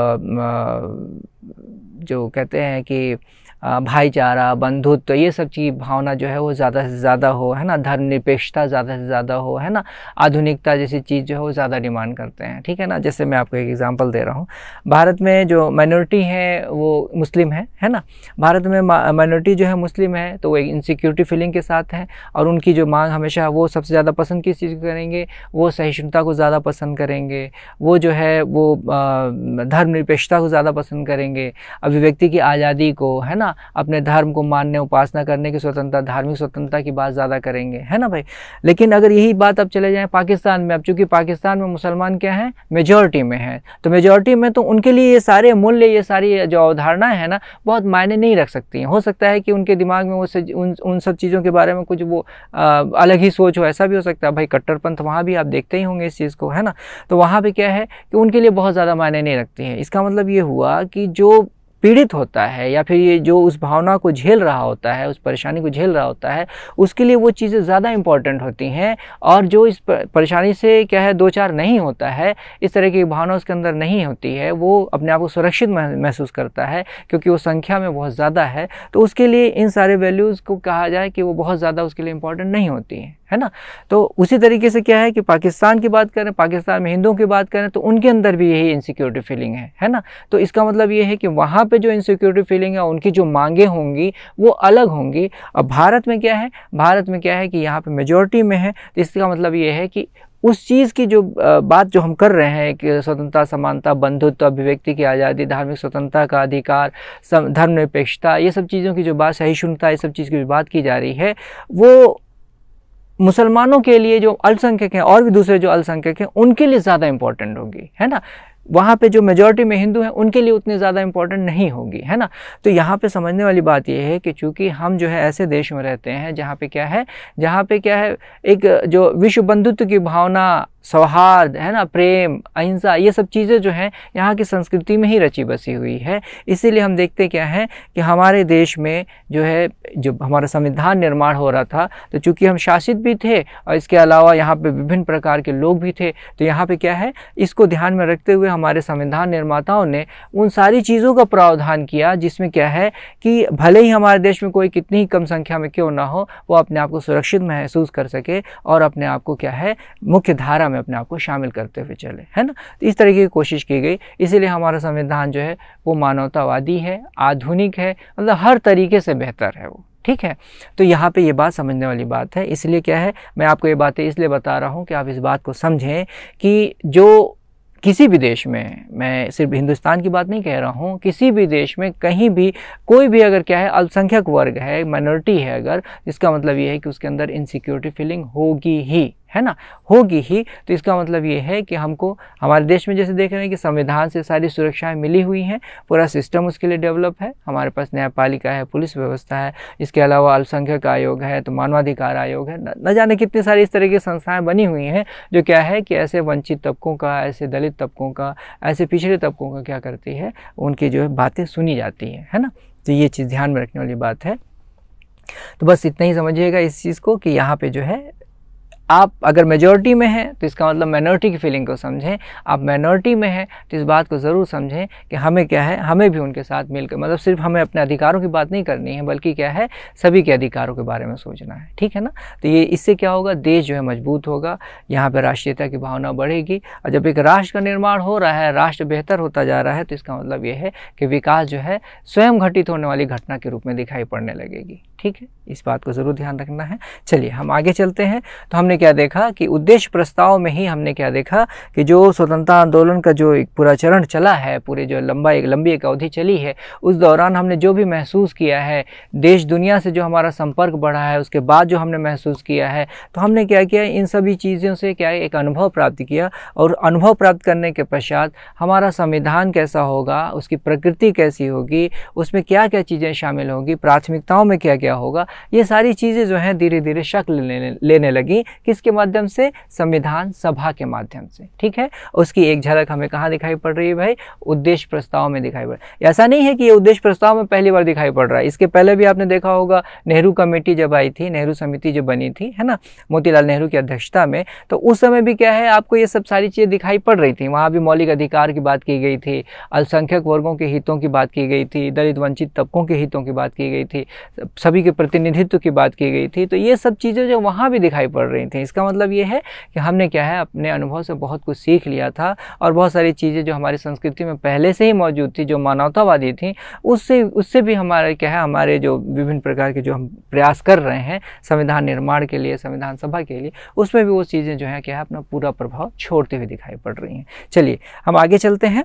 जो कहते हैं कि भाईचारा बंधुत्व ये सब चीज़ भावना जो है वो ज़्यादा से ज़्यादा हो है ना धर्मनिरपेक्षता ज़्यादा से ज़्यादा हो है ना आधुनिकता जैसी चीज़ जो है वो ज़्यादा डिमांड करते हैं ठीक है ना जैसे मैं आपको एक एग्ज़ाम्पल दे रहा हूँ भारत में जो माइनॉरिटी है वो मुस्लिम है है ना भारत में माइनॉरिटी जो है मुस्लिम है तो वो एक इनसिक्योरिटी फीलिंग के साथ है और उनकी जो मांग हमेशा वो सबसे ज़्यादा पसंद किस चीज़ को करेंगे वो सहिष्णुता को ज़्यादा पसंद करेंगे वो जो है वो धर्मनिरपेक्षता को ज़्यादा पसंद करेंगे अभिव्यक्ति की आज़ादी को है ना ना अपने धर्म को मानने उपासना करने की स्वतंत्रता धार्मिक स्वतंत्रता की बात ज़्यादा करेंगे है ना भाई लेकिन अगर यही बात अब चले जाएँ पाकिस्तान में अब चूँकि पाकिस्तान में मुसलमान क्या हैं मेजोरिटी में हैं तो मेजोरिटी में तो उनके लिए ये सारे मूल्य ये सारी जो अवधारणाएँ हैं ना बहुत मायने नहीं रख सकती हैं हो सकता है कि उनके दिमाग में वो उन उन सब चीज़ों के बारे में कुछ वो आ, अलग ही सोच हो ऐसा भी हो सकता है भाई कट्टरपंथ वहाँ भी आप देखते ही होंगे इस चीज़ को है ना तो वहाँ पर क्या है कि उनके लिए बहुत ज़्यादा मायने नहीं रखती हैं इसका मतलब ये हुआ कि जो पीड़ित होता है या फिर ये जो उस भावना को झेल रहा होता है उस परेशानी को झेल रहा होता है उसके लिए वो चीज़ें ज़्यादा इंपॉर्टेंट होती हैं और जो इस परेशानी से क्या है दो चार नहीं होता है इस तरह की भावना उसके अंदर नहीं होती है वो अपने आप को सुरक्षित महसूस करता है क्योंकि वो संख्या में बहुत ज़्यादा है तो उसके लिए इन सारे वैल्यूज़ को कहा जाए कि वो बहुत ज़्यादा उसके लिए इंपॉर्टेंट नहीं होती हैं है ना तो उसी तरीके से क्या है कि पाकिस्तान की बात करें पाकिस्तान में हिंदुओं की बात करें तो उनके अंदर भी यही इनसिक्योरिटी फीलिंग है है ना तो इसका मतलब ये है कि वहाँ पे जो इनसिक्योरिटी फीलिंग है उनकी जो मांगे होंगी वो अलग होंगी अब भारत में क्या है भारत में क्या है कि यहाँ पर मेजोरिटी में है तो इसका मतलब ये है कि उस चीज़ की जो बात जो हम कर रहे हैं कि स्वतंत्रता समानता बंधुत्व अभिव्यक्ति की आज़ादी धार्मिक स्वतंत्रता का अधिकार धर्मनिरपेक्षता ये सब चीज़ों की जो बात सहिष्णुता ये सब चीज़ की जो बात की जा रही है वो मुसलमानों के लिए जो अल्पसंख्यक हैं और भी दूसरे जो अल्पसंख्यक हैं उनके लिए ज़्यादा इंपॉर्टेंट होगी है ना वहाँ पे जो मेजॉरिटी में हिंदू हैं उनके लिए उतनी ज़्यादा इंपॉर्टेंट नहीं होगी है ना तो यहाँ पे समझने वाली बात यह है कि चूंकि हम जो है ऐसे देश में रहते हैं जहाँ पे क्या है जहाँ पे क्या है एक जो विश्व बंधुत्व की भावना सौहार्द है ना प्रेम अहिंसा ये सब चीज़ें जो हैं यहाँ की संस्कृति में ही रची बसी हुई है इसीलिए हम देखते क्या हैं कि हमारे देश में जो है जो हमारा संविधान निर्माण हो रहा था तो चूँकि हम शासित भी थे और इसके अलावा यहाँ पे विभिन्न प्रकार के लोग भी थे तो यहाँ पे क्या है इसको ध्यान में रखते हुए हमारे संविधान निर्माताओं ने उन सारी चीज़ों का प्रावधान किया जिसमें क्या है कि भले ही हमारे देश में कोई कितनी ही कम संख्या में क्यों ना हो वो अपने आप को सुरक्षित महसूस कर सके और अपने आप को क्या है मुख्य धारा में अपने आप को शामिल करते हुए चले है ना तो इस तरीके की कोशिश की गई इसीलिए हमारा संविधान जो है वो मानवतावादी है आधुनिक है मतलब हर तरीके से बेहतर है वो ठीक है तो यहाँ पे ये बात समझने वाली बात है इसलिए क्या है मैं आपको ये बातें इसलिए बता रहा हूँ कि आप इस बात को समझें कि जो किसी भी देश में मैं सिर्फ हिंदुस्तान की बात नहीं कह रहा हूँ किसी भी देश में कहीं भी कोई भी अगर क्या है अल्पसंख्यक वर्ग है माइनॉरिटी है अगर इसका मतलब ये है कि उसके अंदर इनसिक्योरिटी फीलिंग होगी ही है ना होगी ही तो इसका मतलब ये है कि हमको हमारे देश में जैसे देख रहे हैं कि संविधान से सारी सुरक्षाएं मिली हुई हैं पूरा सिस्टम उसके लिए डेवलप है हमारे पास न्यायपालिका है पुलिस व्यवस्था है इसके अलावा अल्पसंख्यक आयोग है तो मानवाधिकार आयोग है न जाने कितनी सारी इस तरह की संस्थाएँ बनी हुई हैं जो क्या है कि ऐसे वंचित तबकों का ऐसे दलित तबकों का ऐसे पिछड़े तबकों का क्या करती है उनकी जो है बातें सुनी जाती हैं है ना तो ये चीज़ ध्यान में रखने वाली बात है तो बस इतना ही समझिएगा इस चीज़ को कि यहाँ पे जो है आप अगर मेजोरिटी में हैं तो इसका मतलब माइनॉरिटी की फीलिंग को समझें आप माइनॉरिटी में हैं तो इस बात को ज़रूर समझें कि हमें क्या है हमें भी उनके साथ मिलकर मतलब सिर्फ हमें अपने अधिकारों की बात नहीं करनी है बल्कि क्या है सभी के अधिकारों के बारे में सोचना है ठीक है ना तो ये इससे क्या होगा देश जो है मजबूत होगा यहाँ पर राष्ट्रीयता की भावना बढ़ेगी और जब एक राष्ट्र का निर्माण हो रहा है राष्ट्र बेहतर होता जा रहा है तो इसका मतलब ये है कि विकास जो है स्वयं घटित होने वाली घटना के रूप में दिखाई पड़ने लगेगी ठीक है इस बात को ज़रूर ध्यान रखना है चलिए हम आगे चलते हैं तो हमने क्या देखा कि उद्देश्य प्रस्ताव में ही हमने क्या देखा कि जो स्वतंत्रता आंदोलन का जो एक पूरा चरण चला है पूरे जो लंबा एक लंबी एक अवधि चली है उस दौरान हमने जो भी महसूस किया है देश दुनिया से जो हमारा संपर्क बढ़ा है उसके बाद जो हमने महसूस किया है तो हमने क्या किया इन सभी चीज़ों से क्या एक अनुभव प्राप्त किया और अनुभव प्राप्त करने के पश्चात हमारा संविधान कैसा होगा उसकी प्रकृति कैसी होगी उसमें क्या क्या चीज़ें शामिल होंगी प्राथमिकताओं में क्या क्या क्या होगा ये सारी चीज़ें जो हैं धीरे धीरे शक्ल लेने लेने लगी किसके माध्यम से संविधान सभा के माध्यम से ठीक है उसकी एक झलक हमें कहाँ दिखाई पड़ रही है भाई उद्देश्य प्रस्ताव में दिखाई पड़ रही ऐसा नहीं है कि ये उद्देश्य प्रस्ताव में पहली बार दिखाई पड़ रहा है इसके पहले भी आपने देखा होगा नेहरू कमेटी जब आई थी नेहरू समिति जो बनी थी है ना मोतीलाल नेहरू की अध्यक्षता में तो उस समय भी क्या है आपको ये सब सारी चीज़ें दिखाई पड़ रही थी वहाँ भी मौलिक अधिकार की बात की गई थी अल्पसंख्यक वर्गों के हितों की बात की गई थी दलित वंचित तबकों के हितों की बात की गई थी सभी गरीबी के प्रतिनिधित्व की बात की गई थी तो ये सब चीज़ें जो वहाँ भी दिखाई पड़ रही थी इसका मतलब ये है कि हमने क्या है अपने अनुभव से बहुत कुछ सीख लिया था और बहुत सारी चीज़ें जो हमारी संस्कृति में पहले से ही मौजूद थी जो मानवतावादी थी उससे उससे भी हमारे क्या है हमारे जो विभिन्न प्रकार के जो हम प्रयास कर रहे हैं संविधान निर्माण के लिए संविधान सभा के लिए उसमें भी वो चीज़ें जो है क्या है अपना पूरा प्रभाव छोड़ते हुए दिखाई पड़ रही हैं चलिए हम आगे चलते हैं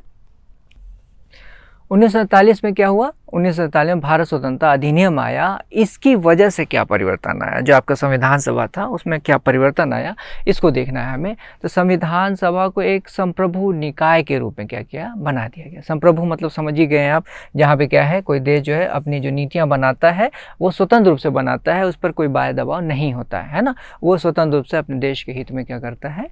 उन्नीस में क्या हुआ उन्नीस में भारत स्वतंत्रता अधिनियम आया इसकी वजह से क्या परिवर्तन आया जो आपका संविधान सभा था उसमें क्या परिवर्तन आया इसको देखना है हमें तो संविधान सभा को एक संप्रभु निकाय के रूप में क्या किया बना दिया गया संप्रभु मतलब समझ ही गए हैं आप जहाँ पे क्या है कोई देश जो है अपनी जो नीतियाँ बनाता है वो स्वतंत्र रूप से बनाता है उस पर कोई बाय दबाव नहीं होता है ना वो स्वतंत्र रूप से अपने देश के हित में क्या करता है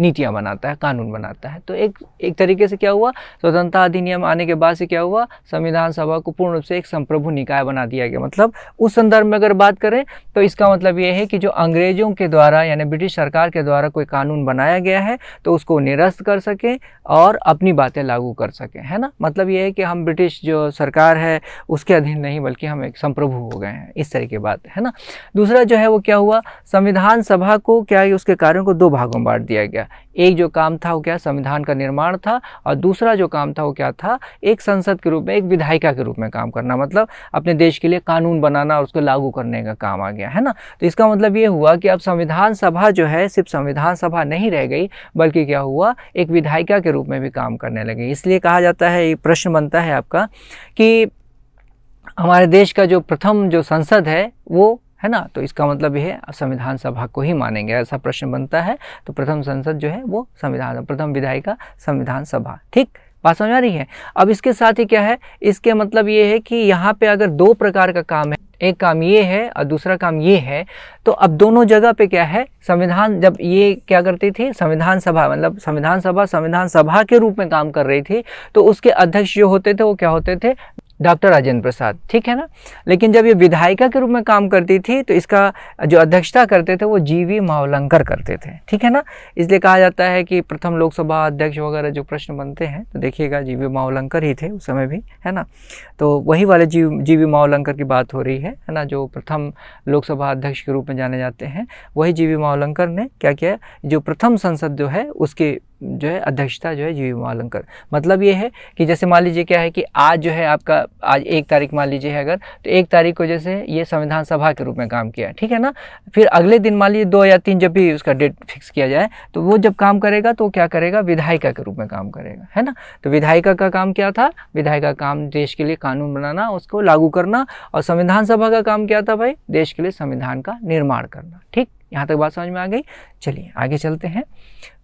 नीतियाँ बनाता है कानून बनाता है तो एक एक तरीके से क्या हुआ स्वतंत्रता अधिनियम आने के बाद से क्या हुआ संविधान सभा को पूर्ण रूप से एक संप्रभु निकाय बना दिया गया मतलब उस संदर्भ में अगर बात करें तो इसका मतलब ये है कि जो अंग्रेजों के द्वारा यानी ब्रिटिश सरकार के द्वारा कोई कानून बनाया गया है तो उसको निरस्त कर सकें और अपनी बातें लागू कर सकें है ना मतलब ये है कि हम ब्रिटिश जो सरकार है उसके अधीन नहीं बल्कि हम एक संप्रभु हो गए हैं इस तरह की बात है ना दूसरा जो है वो क्या हुआ संविधान सभा को क्या उसके कार्यों को दो भागों में बांट दिया गया गया एक जो काम था वो क्या संविधान का निर्माण था और दूसरा जो काम था वो क्या था एक संसद के रूप में एक विधायिका के रूप में काम करना मतलब अपने देश के लिए कानून बनाना और उसको लागू करने का काम आ गया है ना तो इसका मतलब ये हुआ कि अब संविधान सभा जो है सिर्फ संविधान सभा नहीं रह गई बल्कि क्या हुआ एक विधायिका के रूप में भी काम करने लगी इसलिए कहा जाता है ये प्रश्न बनता है आपका कि हमारे देश का जो प्रथम जो संसद है वो है ना तो इसका मतलब यह है संविधान सभा को ही मानेंगे ऐसा प्रश्न बनता है तो प्रथम संसद जो है वो संविधान प्रथम विधायिका संविधान सभा ठीक बात समझ आ रही है अब इसके साथ ही क्या है इसके मतलब ये है कि यहाँ पे अगर दो प्रकार का काम है एक काम ये है और दूसरा काम ये है तो अब दोनों जगह पे क्या है संविधान जब ये क्या करती थी संविधान सभा मतलब संविधान सभा संविधान सभा के रूप में काम कर रही थी तो उसके अध्यक्ष जो होते थे वो क्या होते थे डॉक्टर राजेंद्र प्रसाद ठीक है ना लेकिन जब ये विधायिका के रूप में काम करती थी तो इसका जो अध्यक्षता करते थे वो जीवी मावलंकर करते थे ठीक है ना इसलिए कहा जाता है कि प्रथम लोकसभा अध्यक्ष वगैरह जो प्रश्न बनते हैं तो देखिएगा जीवी मावलंकर ही थे उस समय भी है ना तो वही वाले जीव जीवी मावलंकर की बात हो रही है है ना जो प्रथम लोकसभा अध्यक्ष के रूप में जाने जाते हैं वही वी मावलंकर ने क्या किया जो प्रथम संसद जो है उसके जो है अध्यक्षता जो है जीवी मालंकर मतलब ये है कि जैसे मान लीजिए क्या है कि आज जो है आपका आज एक तारीख मान लीजिए अगर तो एक तारीख को जैसे ये संविधान सभा के रूप में काम किया ठीक है ना फिर अगले दिन मान लीजिए दो या तीन जब भी उसका डेट फिक्स किया जाए तो वो जब काम करेगा तो क्या करेगा विधायिका के रूप में काम करेगा है ना तो विधायिका का काम क्या था विधायिका काम देश के लिए कानून बनाना उसको लागू करना और संविधान सभा का काम क्या था भाई देश के लिए संविधान का निर्माण करना ठीक यहाँ तक बात समझ में आ गई चलिए आगे चलते हैं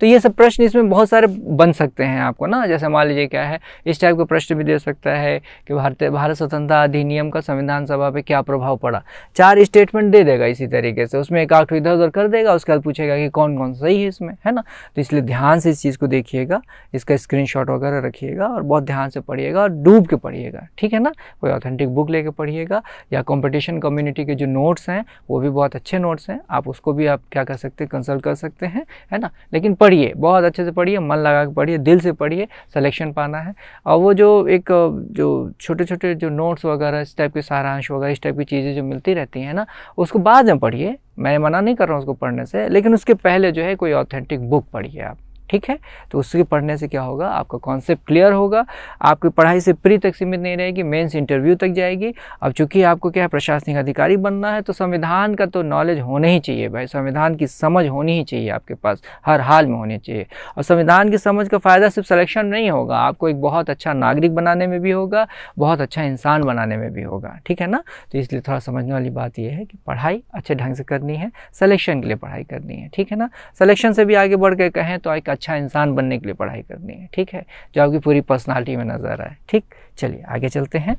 तो ये सब प्रश्न इसमें बहुत सारे बन सकते हैं आपको ना जैसे मान लीजिए क्या है इस टाइप का प्रश्न भी दे सकता है कि भारतीय भारत स्वतंत्रता अधिनियम का संविधान सभा पे क्या प्रभाव पड़ा चार स्टेटमेंट दे देगा इसी तरीके से उसमें एक आठ इधर उधर कर देगा उसके बाद पूछेगा कि कौन कौन सही है इसमें है ना तो इसलिए ध्यान से इस चीज़ को देखिएगा इसका स्क्रीन वगैरह रखिएगा और बहुत ध्यान से पढ़िएगा और डूब के पढ़िएगा ठीक है ना कोई ऑथेंटिक बुक लेके पढ़िएगा या कॉम्पिटिशन कम्युनिटी के जो नोट्स हैं वो भी बहुत अच्छे नोट्स हैं आप उसको भी भी आप क्या कर सकते हैं कंसल्ट कर सकते हैं है ना लेकिन पढ़िए बहुत अच्छे से पढ़िए मन लगा के पढ़िए दिल से पढ़िए सलेक्शन पाना है और वो जो एक जो छोटे छोटे जो नोट्स वगैरह इस टाइप के सारांश वगैरह इस टाइप की चीज़ें जो मिलती रहती हैं ना उसको बाद में पढ़िए मैं मना नहीं कर रहा हूँ उसको पढ़ने से लेकिन उसके पहले जो है कोई ऑथेंटिक बुक पढ़िए आप ठीक है तो उसके पढ़ने से क्या होगा आपका कॉन्सेप्ट क्लियर होगा आपकी पढ़ाई से प्री तक सीमित नहीं रहेगी मेंस इंटरव्यू तक जाएगी अब चूंकि आपको क्या है प्रशासनिक अधिकारी बनना है तो संविधान का तो नॉलेज होना ही चाहिए भाई संविधान की समझ होनी ही चाहिए आपके पास हर हाल में होनी चाहिए और संविधान की समझ का फ़ायदा सिर्फ सलेक्शन नहीं होगा आपको एक बहुत अच्छा नागरिक बनाने में भी होगा बहुत अच्छा इंसान बनाने में भी होगा ठीक है ना तो इसलिए थोड़ा समझने वाली बात यह है कि पढ़ाई अच्छे ढंग से करनी है सलेक्शन के लिए पढ़ाई करनी है ठीक है ना सलेक्शन से भी आगे बढ़ के कहें तो एक अच्छा इंसान बनने के लिए पढ़ाई करनी है ठीक है जो आपकी पूरी पर्सनालिटी में नज़र आए ठीक चलिए आगे चलते हैं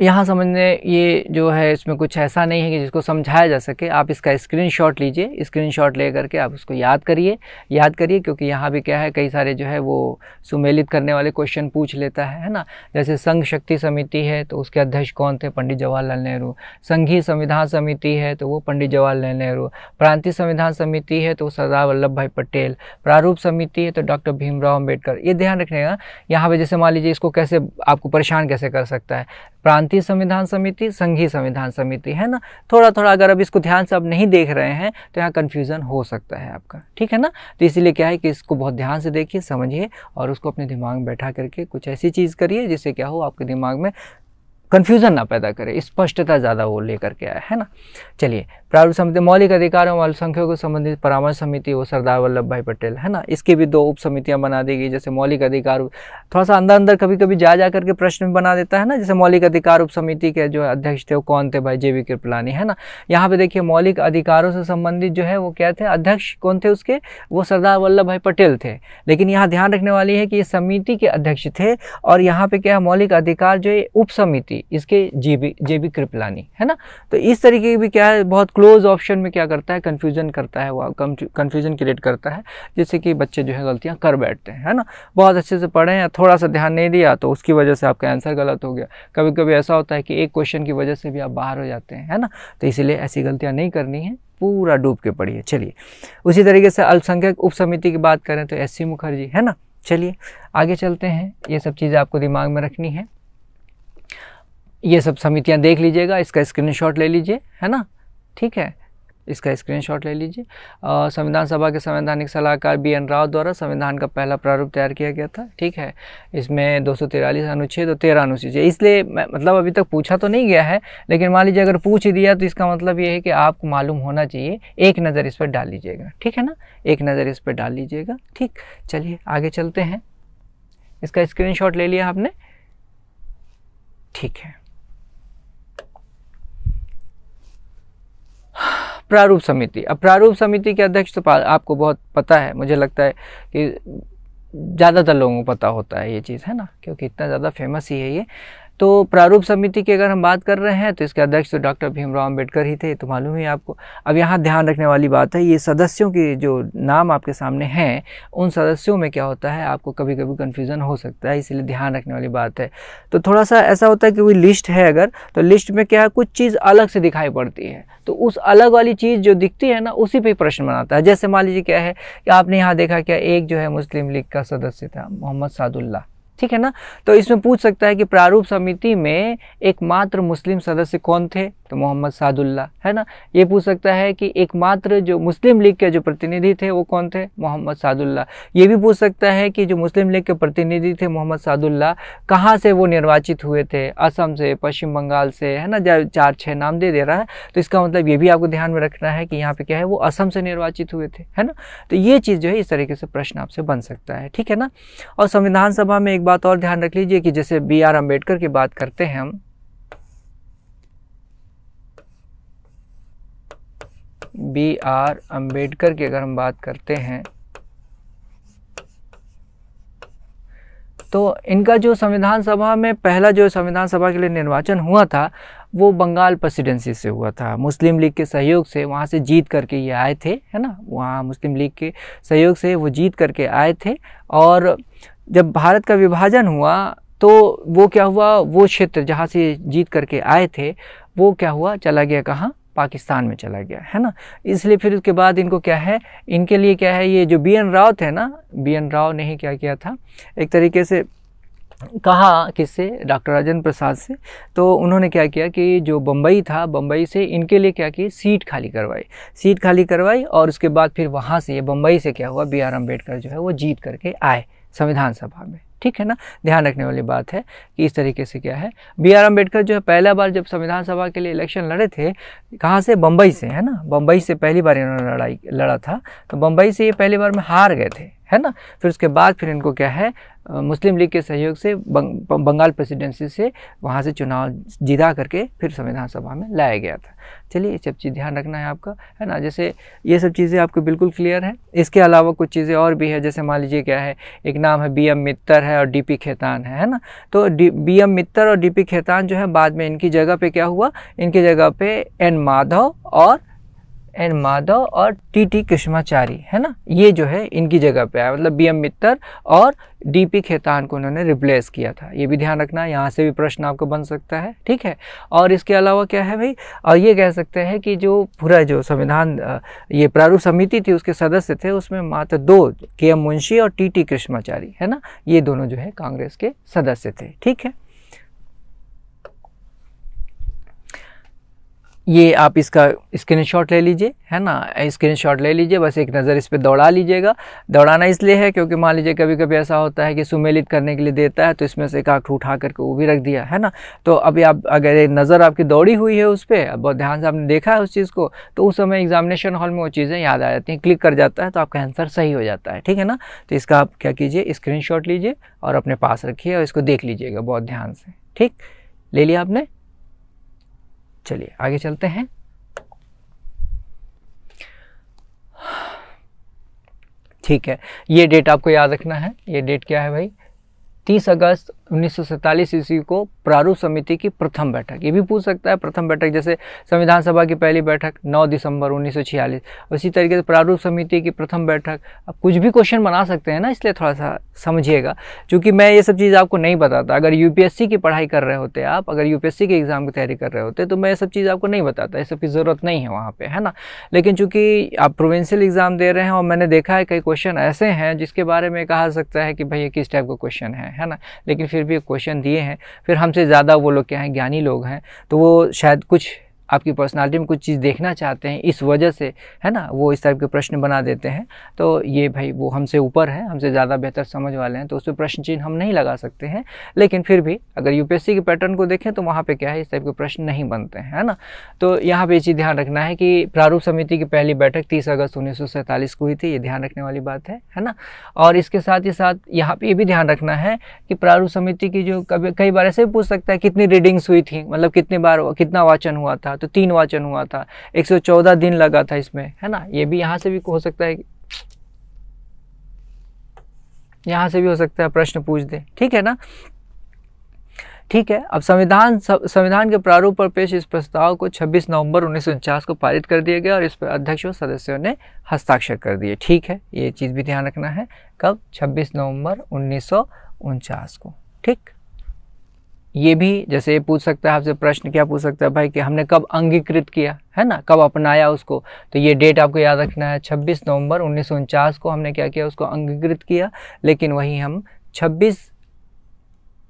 यहाँ समझने ये जो है इसमें कुछ ऐसा नहीं है कि जिसको समझाया जा सके आप इसका स्क्रीनशॉट लीजिए स्क्रीनशॉट ले करके आप उसको याद करिए याद करिए क्योंकि यहाँ भी क्या है कई सारे जो है वो सुमेलित करने वाले क्वेश्चन पूछ लेता है है ना जैसे संघ शक्ति समिति है तो उसके अध्यक्ष कौन थे पंडित जवाहरलाल नेहरू संघीय संविधान समिति है तो वो पंडित जवाहरलाल नेहरू प्रांतीय संविधान समिति है तो सरदार वल्लभ भाई पटेल प्रारूप समिति है तो डॉक्टर भीमराव अम्बेडकर ये ध्यान रखने का यहाँ पर जैसे मान लीजिए इसको कैसे आपको परेशान कैसे कर सकता है प्रांत प्रांतीय संविधान समिति संघीय संविधान समिति है ना थोड़ा थोड़ा अगर अब इसको ध्यान से आप नहीं देख रहे हैं तो यहाँ कन्फ्यूज़न हो सकता है आपका ठीक है ना तो इसीलिए क्या है कि इसको बहुत ध्यान से देखिए समझिए और उसको अपने दिमाग में बैठा करके कुछ ऐसी चीज़ करिए जिससे क्या हो आपके दिमाग में कन्फ्यूज़न ना पैदा करे स्पष्टता ज़्यादा वो लेकर के आया है ना चलिए प्रारूप समिति मौलिक अधिकारों और अल्पसंख्यकों को संबंधित परामर्श समिति वो सरदार वल्लभ भाई पटेल है ना इसकी भी दो उप समितियाँ बना दी गई जैसे मौलिक अधिकार थोड़ा सा अंदर अंदर कभी कभी जा जा करके प्रश्न भी बना देता है ना जैसे मौलिक अधिकार उप समिति के जो अध्यक्ष थे वो कौन थे भाई जे वी कृपलानी है ना यहाँ पर देखिए मौलिक अधिकारों से संबंधित जो है वो क्या थे अध्यक्ष कौन थे उसके वो सरदार वल्लभ भाई पटेल थे लेकिन यहाँ ध्यान रखने वाली है कि ये समिति के अध्यक्ष थे और यहाँ पर क्या है मौलिक अधिकार जो है उप समिति की इसके J B J B Kripalani है ना तो इस तरीके की भी क्या है बहुत क्लोज ऑप्शन में क्या करता है कन्फ्यूजन करता है वो कन्फ्यूजन क्रिएट करता है जिससे कि बच्चे जो है गलतियाँ कर बैठते हैं है ना बहुत अच्छे से पढ़े हैं थोड़ा सा ध्यान नहीं दिया तो उसकी वजह से आपका आंसर गलत हो गया कभी कभी ऐसा होता है कि एक क्वेश्चन की वजह से भी आप बाहर हो जाते हैं है ना तो इसीलिए ऐसी गलतियाँ नहीं करनी है पूरा डूब के पढ़िए चलिए उसी तरीके से अल्पसंख्यक उप समिति की बात करें तो एस सी मुखर्जी है ना चलिए आगे चलते हैं ये सब चीज़ें आपको दिमाग में रखनी है ये सब समितियाँ देख लीजिएगा इसका स्क्रीनशॉट ले लीजिए है ना ठीक है इसका स्क्रीनशॉट ले लीजिए संविधान सभा के संवैधानिक सलाहकार बी एन राव द्वारा संविधान का पहला प्रारूप तैयार किया गया था ठीक है इसमें दो अनुच्छेद और तेरह अनुच्छेद है इसलिए मतलब अभी तक पूछा तो नहीं गया है लेकिन मान लीजिए अगर पूछ दिया तो इसका मतलब ये है कि आपको मालूम होना चाहिए एक नज़र इस पर डाल लीजिएगा ठीक है ना एक नज़र इस पर डाल लीजिएगा ठीक चलिए आगे चलते हैं इसका स्क्रीन ले लिया आपने ठीक है प्रारूप समिति अब प्रारूप समिति के अध्यक्ष तो आपको बहुत पता है मुझे लगता है कि ज़्यादातर लोगों को पता होता है ये चीज़ है ना क्योंकि इतना ज़्यादा फेमस ही है ये तो प्रारूप समिति की अगर हम बात कर रहे हैं तो इसके अध्यक्ष तो डॉक्टर भीमराव अम्बेडकर ही थे तो मालूम ही आपको अब यहाँ ध्यान रखने वाली बात है ये सदस्यों के जो नाम आपके सामने हैं उन सदस्यों में क्या होता है आपको कभी कभी कन्फ्यूज़न हो सकता है इसलिए ध्यान रखने वाली बात है तो थोड़ा सा ऐसा होता है कि कोई लिस्ट है अगर तो लिस्ट में क्या है कुछ चीज़ अलग से दिखाई पड़ती है तो उस अलग वाली चीज़ जो दिखती है ना उसी पर प्रश्न बनाता है जैसे मान लीजिए क्या है कि आपने यहाँ देखा क्या एक जो है मुस्लिम लीग का सदस्य था मोहम्मद सादुल्ला ठीक है ना तो इसमें पूछ सकता है कि प्रारूप समिति में एकमात्र मुस्लिम सदस्य कौन थे तो मोहम्मद सादुल्ला है ना ये पूछ सकता है कि एकमात्र जो मुस्लिम लीग के जो प्रतिनिधि थे वो कौन थे मोहम्मद सादुल्ला ये भी पूछ सकता है कि जो मुस्लिम लीग के प्रतिनिधि थे मोहम्मद सादुल्ला कहाँ से वो निर्वाचित हुए थे असम से पश्चिम बंगाल से है ना जब चार छः नाम दे दे रहा है तो इसका मतलब ये भी आपको ध्यान में रखना है कि यहाँ पर क्या है वो असम से निर्वाचित हुए थे है ना तो ये चीज़ जो है इस तरीके से प्रश्न आपसे बन सकता है ठीक है ना और संविधान सभा में एक बात और ध्यान रख लीजिए कि जैसे बी आर अम्बेडकर की बात करते हैं हम बी आर अम्बेडकर की अगर हम बात करते हैं तो इनका जो संविधान सभा में पहला जो संविधान सभा के लिए निर्वाचन हुआ था वो बंगाल प्रेसिडेंसी से हुआ था मुस्लिम लीग के सहयोग से वहाँ से जीत करके ये आए थे है ना वहाँ मुस्लिम लीग के सहयोग से वो जीत करके आए थे और जब भारत का विभाजन हुआ तो वो क्या हुआ वो क्षेत्र जहाँ से जीत करके आए थे वो क्या हुआ चला गया कहाँ पाकिस्तान में चला गया है ना इसलिए फिर उसके बाद इनको क्या है इनके लिए क्या है ये जो बी एन राव थे ना बी एन राव ने ही क्या किया था एक तरीके से कहा किससे डॉक्टर राजेंद्र प्रसाद से तो उन्होंने क्या किया कि जो बम्बई था बम्बई से इनके लिए क्या किया सीट खाली करवाई सीट खाली करवाई और उसके बाद फिर वहाँ से ये बम्बई से क्या हुआ बी आर अम्बेडकर जो है वो जीत करके आए संविधान सभा में ठीक है ना ध्यान रखने वाली बात है कि इस तरीके से क्या है बी आर अम्बेडकर जो है पहला बार जब संविधान सभा के लिए इलेक्शन लड़े थे कहाँ से बम्बई से है ना बम्बई से पहली बार इन्होंने लड़ाई लड़ा था तो बम्बई से ये पहली बार में हार गए थे है ना फिर उसके बाद फिर इनको क्या है मुस्लिम लीग के सहयोग से बंग, बंगाल प्रेसिडेंसी से वहाँ से चुनाव जिदा करके फिर संविधान सभा में लाया गया था चलिए ये सब चीज़ ध्यान रखना है आपका है ना जैसे ये सब चीज़ें आपको बिल्कुल क्लियर है इसके अलावा कुछ चीज़ें और भी है जैसे मान लीजिए क्या है एक नाम है बी एम मित्तर है और डी पी खेतान है है ना तो बी एम मित्तर और डी पी खेतान जो है बाद में इनकी जगह पर क्या हुआ इनकी जगह पर एन माधव और एंड माधव और टी टी कृष्णाचारी है ना ये जो है इनकी जगह पे आया मतलब बी एम मित्तर और डी पी खेतान को उन्होंने रिप्लेस किया था ये भी ध्यान रखना यहाँ से भी प्रश्न आपको बन सकता है ठीक है और इसके अलावा क्या है भाई और ये कह सकते हैं कि जो पूरा जो संविधान ये प्रारूप समिति थी उसके सदस्य थे उसमें मात्र दो के एम मुंशी और टी टी कृष्णाचारी है ना ये दोनों जो है कांग्रेस के सदस्य थे ठीक है ये आप इसका स्क्रीनशॉट ले लीजिए है ना स्क्रीनशॉट ले लीजिए बस एक नज़र इस पर दौड़ा लीजिएगा दौड़ाना इसलिए है क्योंकि मान लीजिए कभी कभी ऐसा होता है कि सुमेलित करने के लिए देता है तो इसमें से एक आँख उठा करके वो भी रख दिया है ना तो अभी आप अगर नज़र आपकी दौड़ी हुई है उस पर बहुत ध्यान से आपने देखा है उस चीज़ को तो उस समय एग्जामिनेशन हॉल में वो चीज़ें याद आ जाती हैं क्लिक कर जाता है तो आपका आंसर सही हो जाता है ठीक है ना तो इसका आप क्या कीजिए शॉट लीजिए और अपने पास रखिए और इसको देख लीजिएगा बहुत ध्यान से ठीक ले लिया आपने चलिए आगे चलते हैं ठीक है ये डेट आपको याद रखना है ये डेट क्या है भाई 30 अगस्त उन्नीस ईस्वी को प्रारूप समिति की प्रथम बैठक ये भी पूछ सकता है प्रथम बैठक जैसे संविधान सभा की पहली बैठक 9 दिसंबर 1946 उसी तरीके से प्रारूप समिति की प्रथम बैठक आप कुछ भी क्वेश्चन बना सकते हैं ना इसलिए थोड़ा सा समझिएगा क्योंकि मैं ये सब चीज़ आपको नहीं बताता अगर यूपीएससी की पढ़ाई कर रहे होते आप अगर यूपीएससी के एग्ज़ाम की तैयारी कर रहे होते तो मैं ये सब चीज़ आपको नहीं बताता ये सब की ज़रूरत नहीं है वहाँ पर है ना लेकिन चूँकि आप प्रोविंशियल एग्ज़ाम दे रहे हैं और मैंने देखा है कई क्वेश्चन ऐसे हैं जिसके बारे में कहा सकता है कि भाई ये किस टाइप का क्वेश्चन है है ना लेकिन फिर भी क्वेश्चन दिए हैं फिर हमसे ज़्यादा वो लोग क्या हैं ज्ञानी लोग हैं तो वो शायद कुछ आपकी पर्सनालिटी में कुछ चीज़ देखना चाहते हैं इस वजह से है ना वो इस टाइप के प्रश्न बना देते हैं तो ये भाई वो हमसे ऊपर है हमसे ज़्यादा बेहतर समझ वाले हैं तो उस पर प्रश्न चिन्ह हम नहीं लगा सकते हैं लेकिन फिर भी अगर यूपीएससी के पैटर्न को देखें तो वहाँ पर क्या है इस टाइप के प्रश्न नहीं बनते हैं है ना तो यहाँ पर ये चीज़ ध्यान रखना है कि प्रारूप समिति की पहली बैठक तीस अगस्त उन्नीस को हुई थी ये ध्यान रखने वाली बात है है ना और इसके साथ ही साथ यहाँ पर ये भी ध्यान रखना है कि प्रारूप समिति की जो कभी कई बार ऐसे भी पूछ सकता है कितनी रीडिंग्स हुई थी मतलब कितने बार कितना वाचन हुआ था तो तीन वाचन हुआ था 114 दिन लगा था इसमें है ना ये भी यहाँ से भी हो सकता है यहाँ से भी हो सकता है प्रश्न पूछ दे ठीक है ना ठीक है अब संविधान संविधान के प्रारूप पर पेश इस प्रस्ताव को 26 नवंबर उन्नीस को पारित कर दिया गया और इस पर और सदस्यों ने हस्ताक्षर कर दिए ठीक है ये चीज़ भी ध्यान रखना है कब 26 नवंबर उन्नीस को ठीक ये भी जैसे पूछ सकता है आपसे प्रश्न क्या पूछ सकता है भाई कि हमने कब अंगीकृत किया है ना कब अपनाया उसको तो ये डेट आपको याद रखना है 26 नवंबर उन्नीस को हमने क्या किया उसको अंगीकृत किया लेकिन वहीं हम 26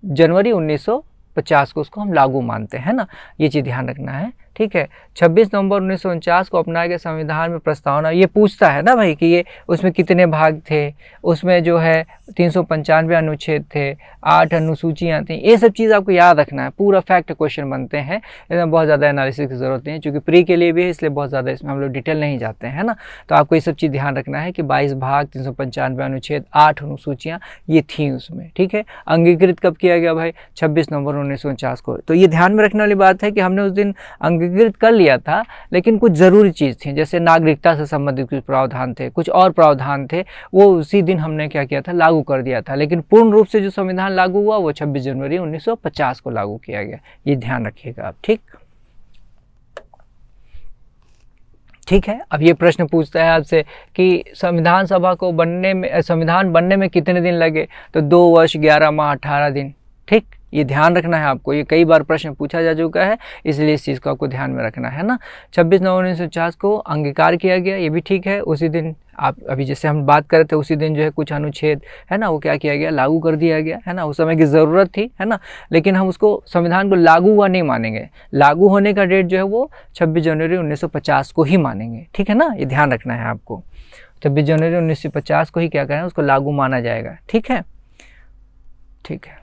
जनवरी 1950 को उसको हम लागू मानते हैं ना ये चीज़ ध्यान रखना है ठीक है 26 नवंबर उन्नीस को अपनाए गए संविधान में प्रस्तावना ये पूछता है ना भाई कि ये उसमें कितने भाग थे उसमें जो है तीन अनुच्छेद थे आठ अनुसूचियाँ थी ये सब चीज़ आपको याद रखना है पूरा फैक्ट क्वेश्चन बनते हैं इसमें बहुत ज़्यादा एनालिसिस की ज़रूरत है क्योंकि प्री के लिए भी है इसलिए बहुत ज़्यादा इसमें हम लोग डिटेल नहीं जाते हैं ना तो आपको ये सब चीज़ ध्यान रखना है कि बाईस भाग तीन अनुच्छेद आठ अनुसूचियाँ ये थी उसमें ठीक है अंगीकृत कब किया गया भाई छब्बीस नवंबर उन्नीस को तो ये ध्यान में रखने वाली बात है कि हमने उस दिन अंगी वर्गीकृत कर लिया था लेकिन कुछ ज़रूरी चीज़ थी जैसे नागरिकता से संबंधित कुछ प्रावधान थे कुछ और प्रावधान थे वो उसी दिन हमने क्या किया था लागू कर दिया था लेकिन पूर्ण रूप से जो संविधान लागू हुआ वो छब्बीस जनवरी उन्नीस को लागू किया गया ये ध्यान रखिएगा आप ठीक ठीक है अब ये प्रश्न पूछता है आपसे कि संविधान सभा को बनने में संविधान बनने में कितने दिन लगे तो दो वर्ष ग्यारह माह अठारह दिन ठीक ये ध्यान रखना है आपको ये कई बार प्रश्न पूछा जा चुका है इसलिए इस चीज़ को आपको ध्यान में रखना है ना 26 नवंबर उन्नीस को अंगीकार किया गया ये भी ठीक है उसी दिन आप अभी जैसे हम बात कर रहे थे उसी दिन जो है कुछ अनुच्छेद है ना वो क्या किया गया लागू कर दिया गया है ना उस समय की ज़रूरत थी है ना लेकिन हम उसको संविधान को लागू हुआ नहीं मानेंगे लागू होने का डेट जो है वो छब्बीस जनवरी उन्नीस को ही मानेंगे ठीक है ना ये ध्यान रखना है आपको छब्बीस जनवरी उन्नीस को ही क्या करें उसको लागू माना जाएगा ठीक है ठीक है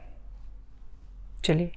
चलिए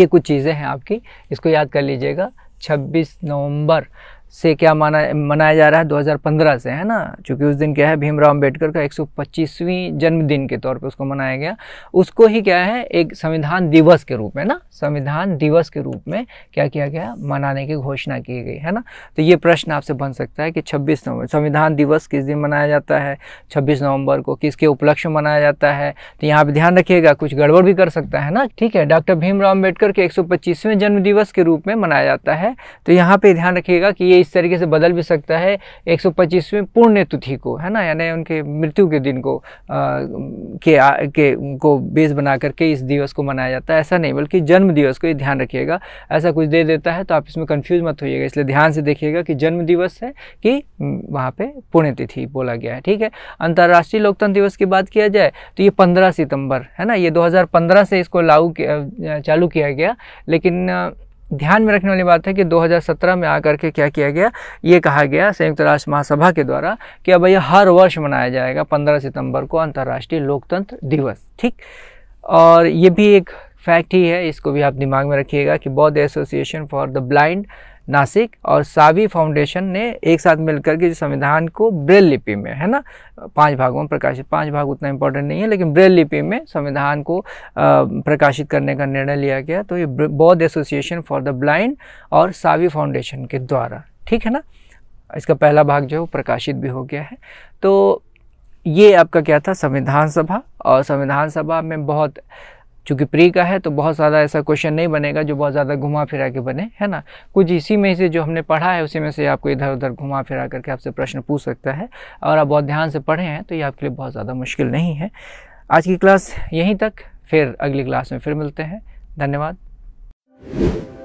ये कुछ चीज़ें हैं आपकी इसको याद कर लीजिएगा 26 नवंबर से क्या माना मनाया जा रहा है 2015 से है ना क्योंकि उस दिन क्या है भीमराव अंबेडकर का 125वीं जन्मदिन के तौर पे उसको मनाया गया उसको ही क्या है एक संविधान दिवस के रूप में ना संविधान दिवस के रूप में क्या किया गया मनाने की घोषणा की गई है ना तो ये प्रश्न आपसे बन सकता है कि छब्बीस नवंबर संविधान दिवस किस दिन मनाया जाता है छब्बीस नवम्बर को किसके उपलक्ष्य में मनाया जाता है तो यहाँ पर ध्यान रखिएगा कुछ गड़बड़ भी कर सकता है ना ठीक है डॉक्टर भीमराव अम्बेडकर के एक जन्म दिवस के रूप में मनाया जाता है तो यहाँ पर ध्यान रखिएगा कि ये इस तरीके से बदल भी सकता है एक सौ पूर्ण तिथि को है ना यानी उनके मृत्यु के दिन को आ, के, आ, के को बेस बना करके इस दिवस को मनाया जाता है ऐसा नहीं बल्कि जन्म दिवस को ये ध्यान रखिएगा ऐसा कुछ दे देता है तो आप इसमें कन्फ्यूज मत होइएगा इसलिए ध्यान से देखिएगा कि जन्म दिवस है कि वहाँ पर पुण्यतिथि बोला गया है ठीक है अंतर्राष्ट्रीय लोकतंत्र दिवस की बात किया जाए तो ये पंद्रह सितंबर है ना ये दो से इसको लागू चालू किया गया लेकिन ध्यान में रखने वाली बात है कि 2017 में आकर के क्या किया गया ये कहा गया संयुक्त राष्ट्र महासभा के द्वारा कि अब यह हर वर्ष मनाया जाएगा 15 सितंबर को अंतर्राष्ट्रीय लोकतंत्र दिवस ठीक और ये भी एक फैक्ट ही है इसको भी आप दिमाग में रखिएगा कि Bauddh association for the blind Nashik और सावी फाउंडेशन ने एक साथ मिलकर के संविधान को ब्रेल लिपि में है ना पांच भागों में प्रकाशित पांच भाग उतना इम्पोर्टेंट नहीं है लेकिन ब्रेल लिपि में संविधान को प्रकाशित करने का निर्णय लिया गया तो ये बौद्ध एसोसिएशन फॉर द ब्लाइंड और सावी फाउंडेशन के द्वारा ठीक है ना इसका पहला भाग जो है वो प्रकाशित भी हो गया है तो ये आपका क्या था संविधान सभा और संविधान सभा में बहुत चूँकि प्री का है तो बहुत ज़्यादा ऐसा क्वेश्चन नहीं बनेगा जो बहुत ज़्यादा घुमा फिरा के बने है ना कुछ इसी में से जो हमने पढ़ा है उसी में से आपको इधर उधर घुमा फिरा करके आपसे प्रश्न पूछ सकता है और आप बहुत ध्यान से पढ़े हैं तो ये आपके लिए बहुत ज़्यादा मुश्किल नहीं है आज की क्लास यहीं तक फिर अगली क्लास में फिर मिलते हैं धन्यवाद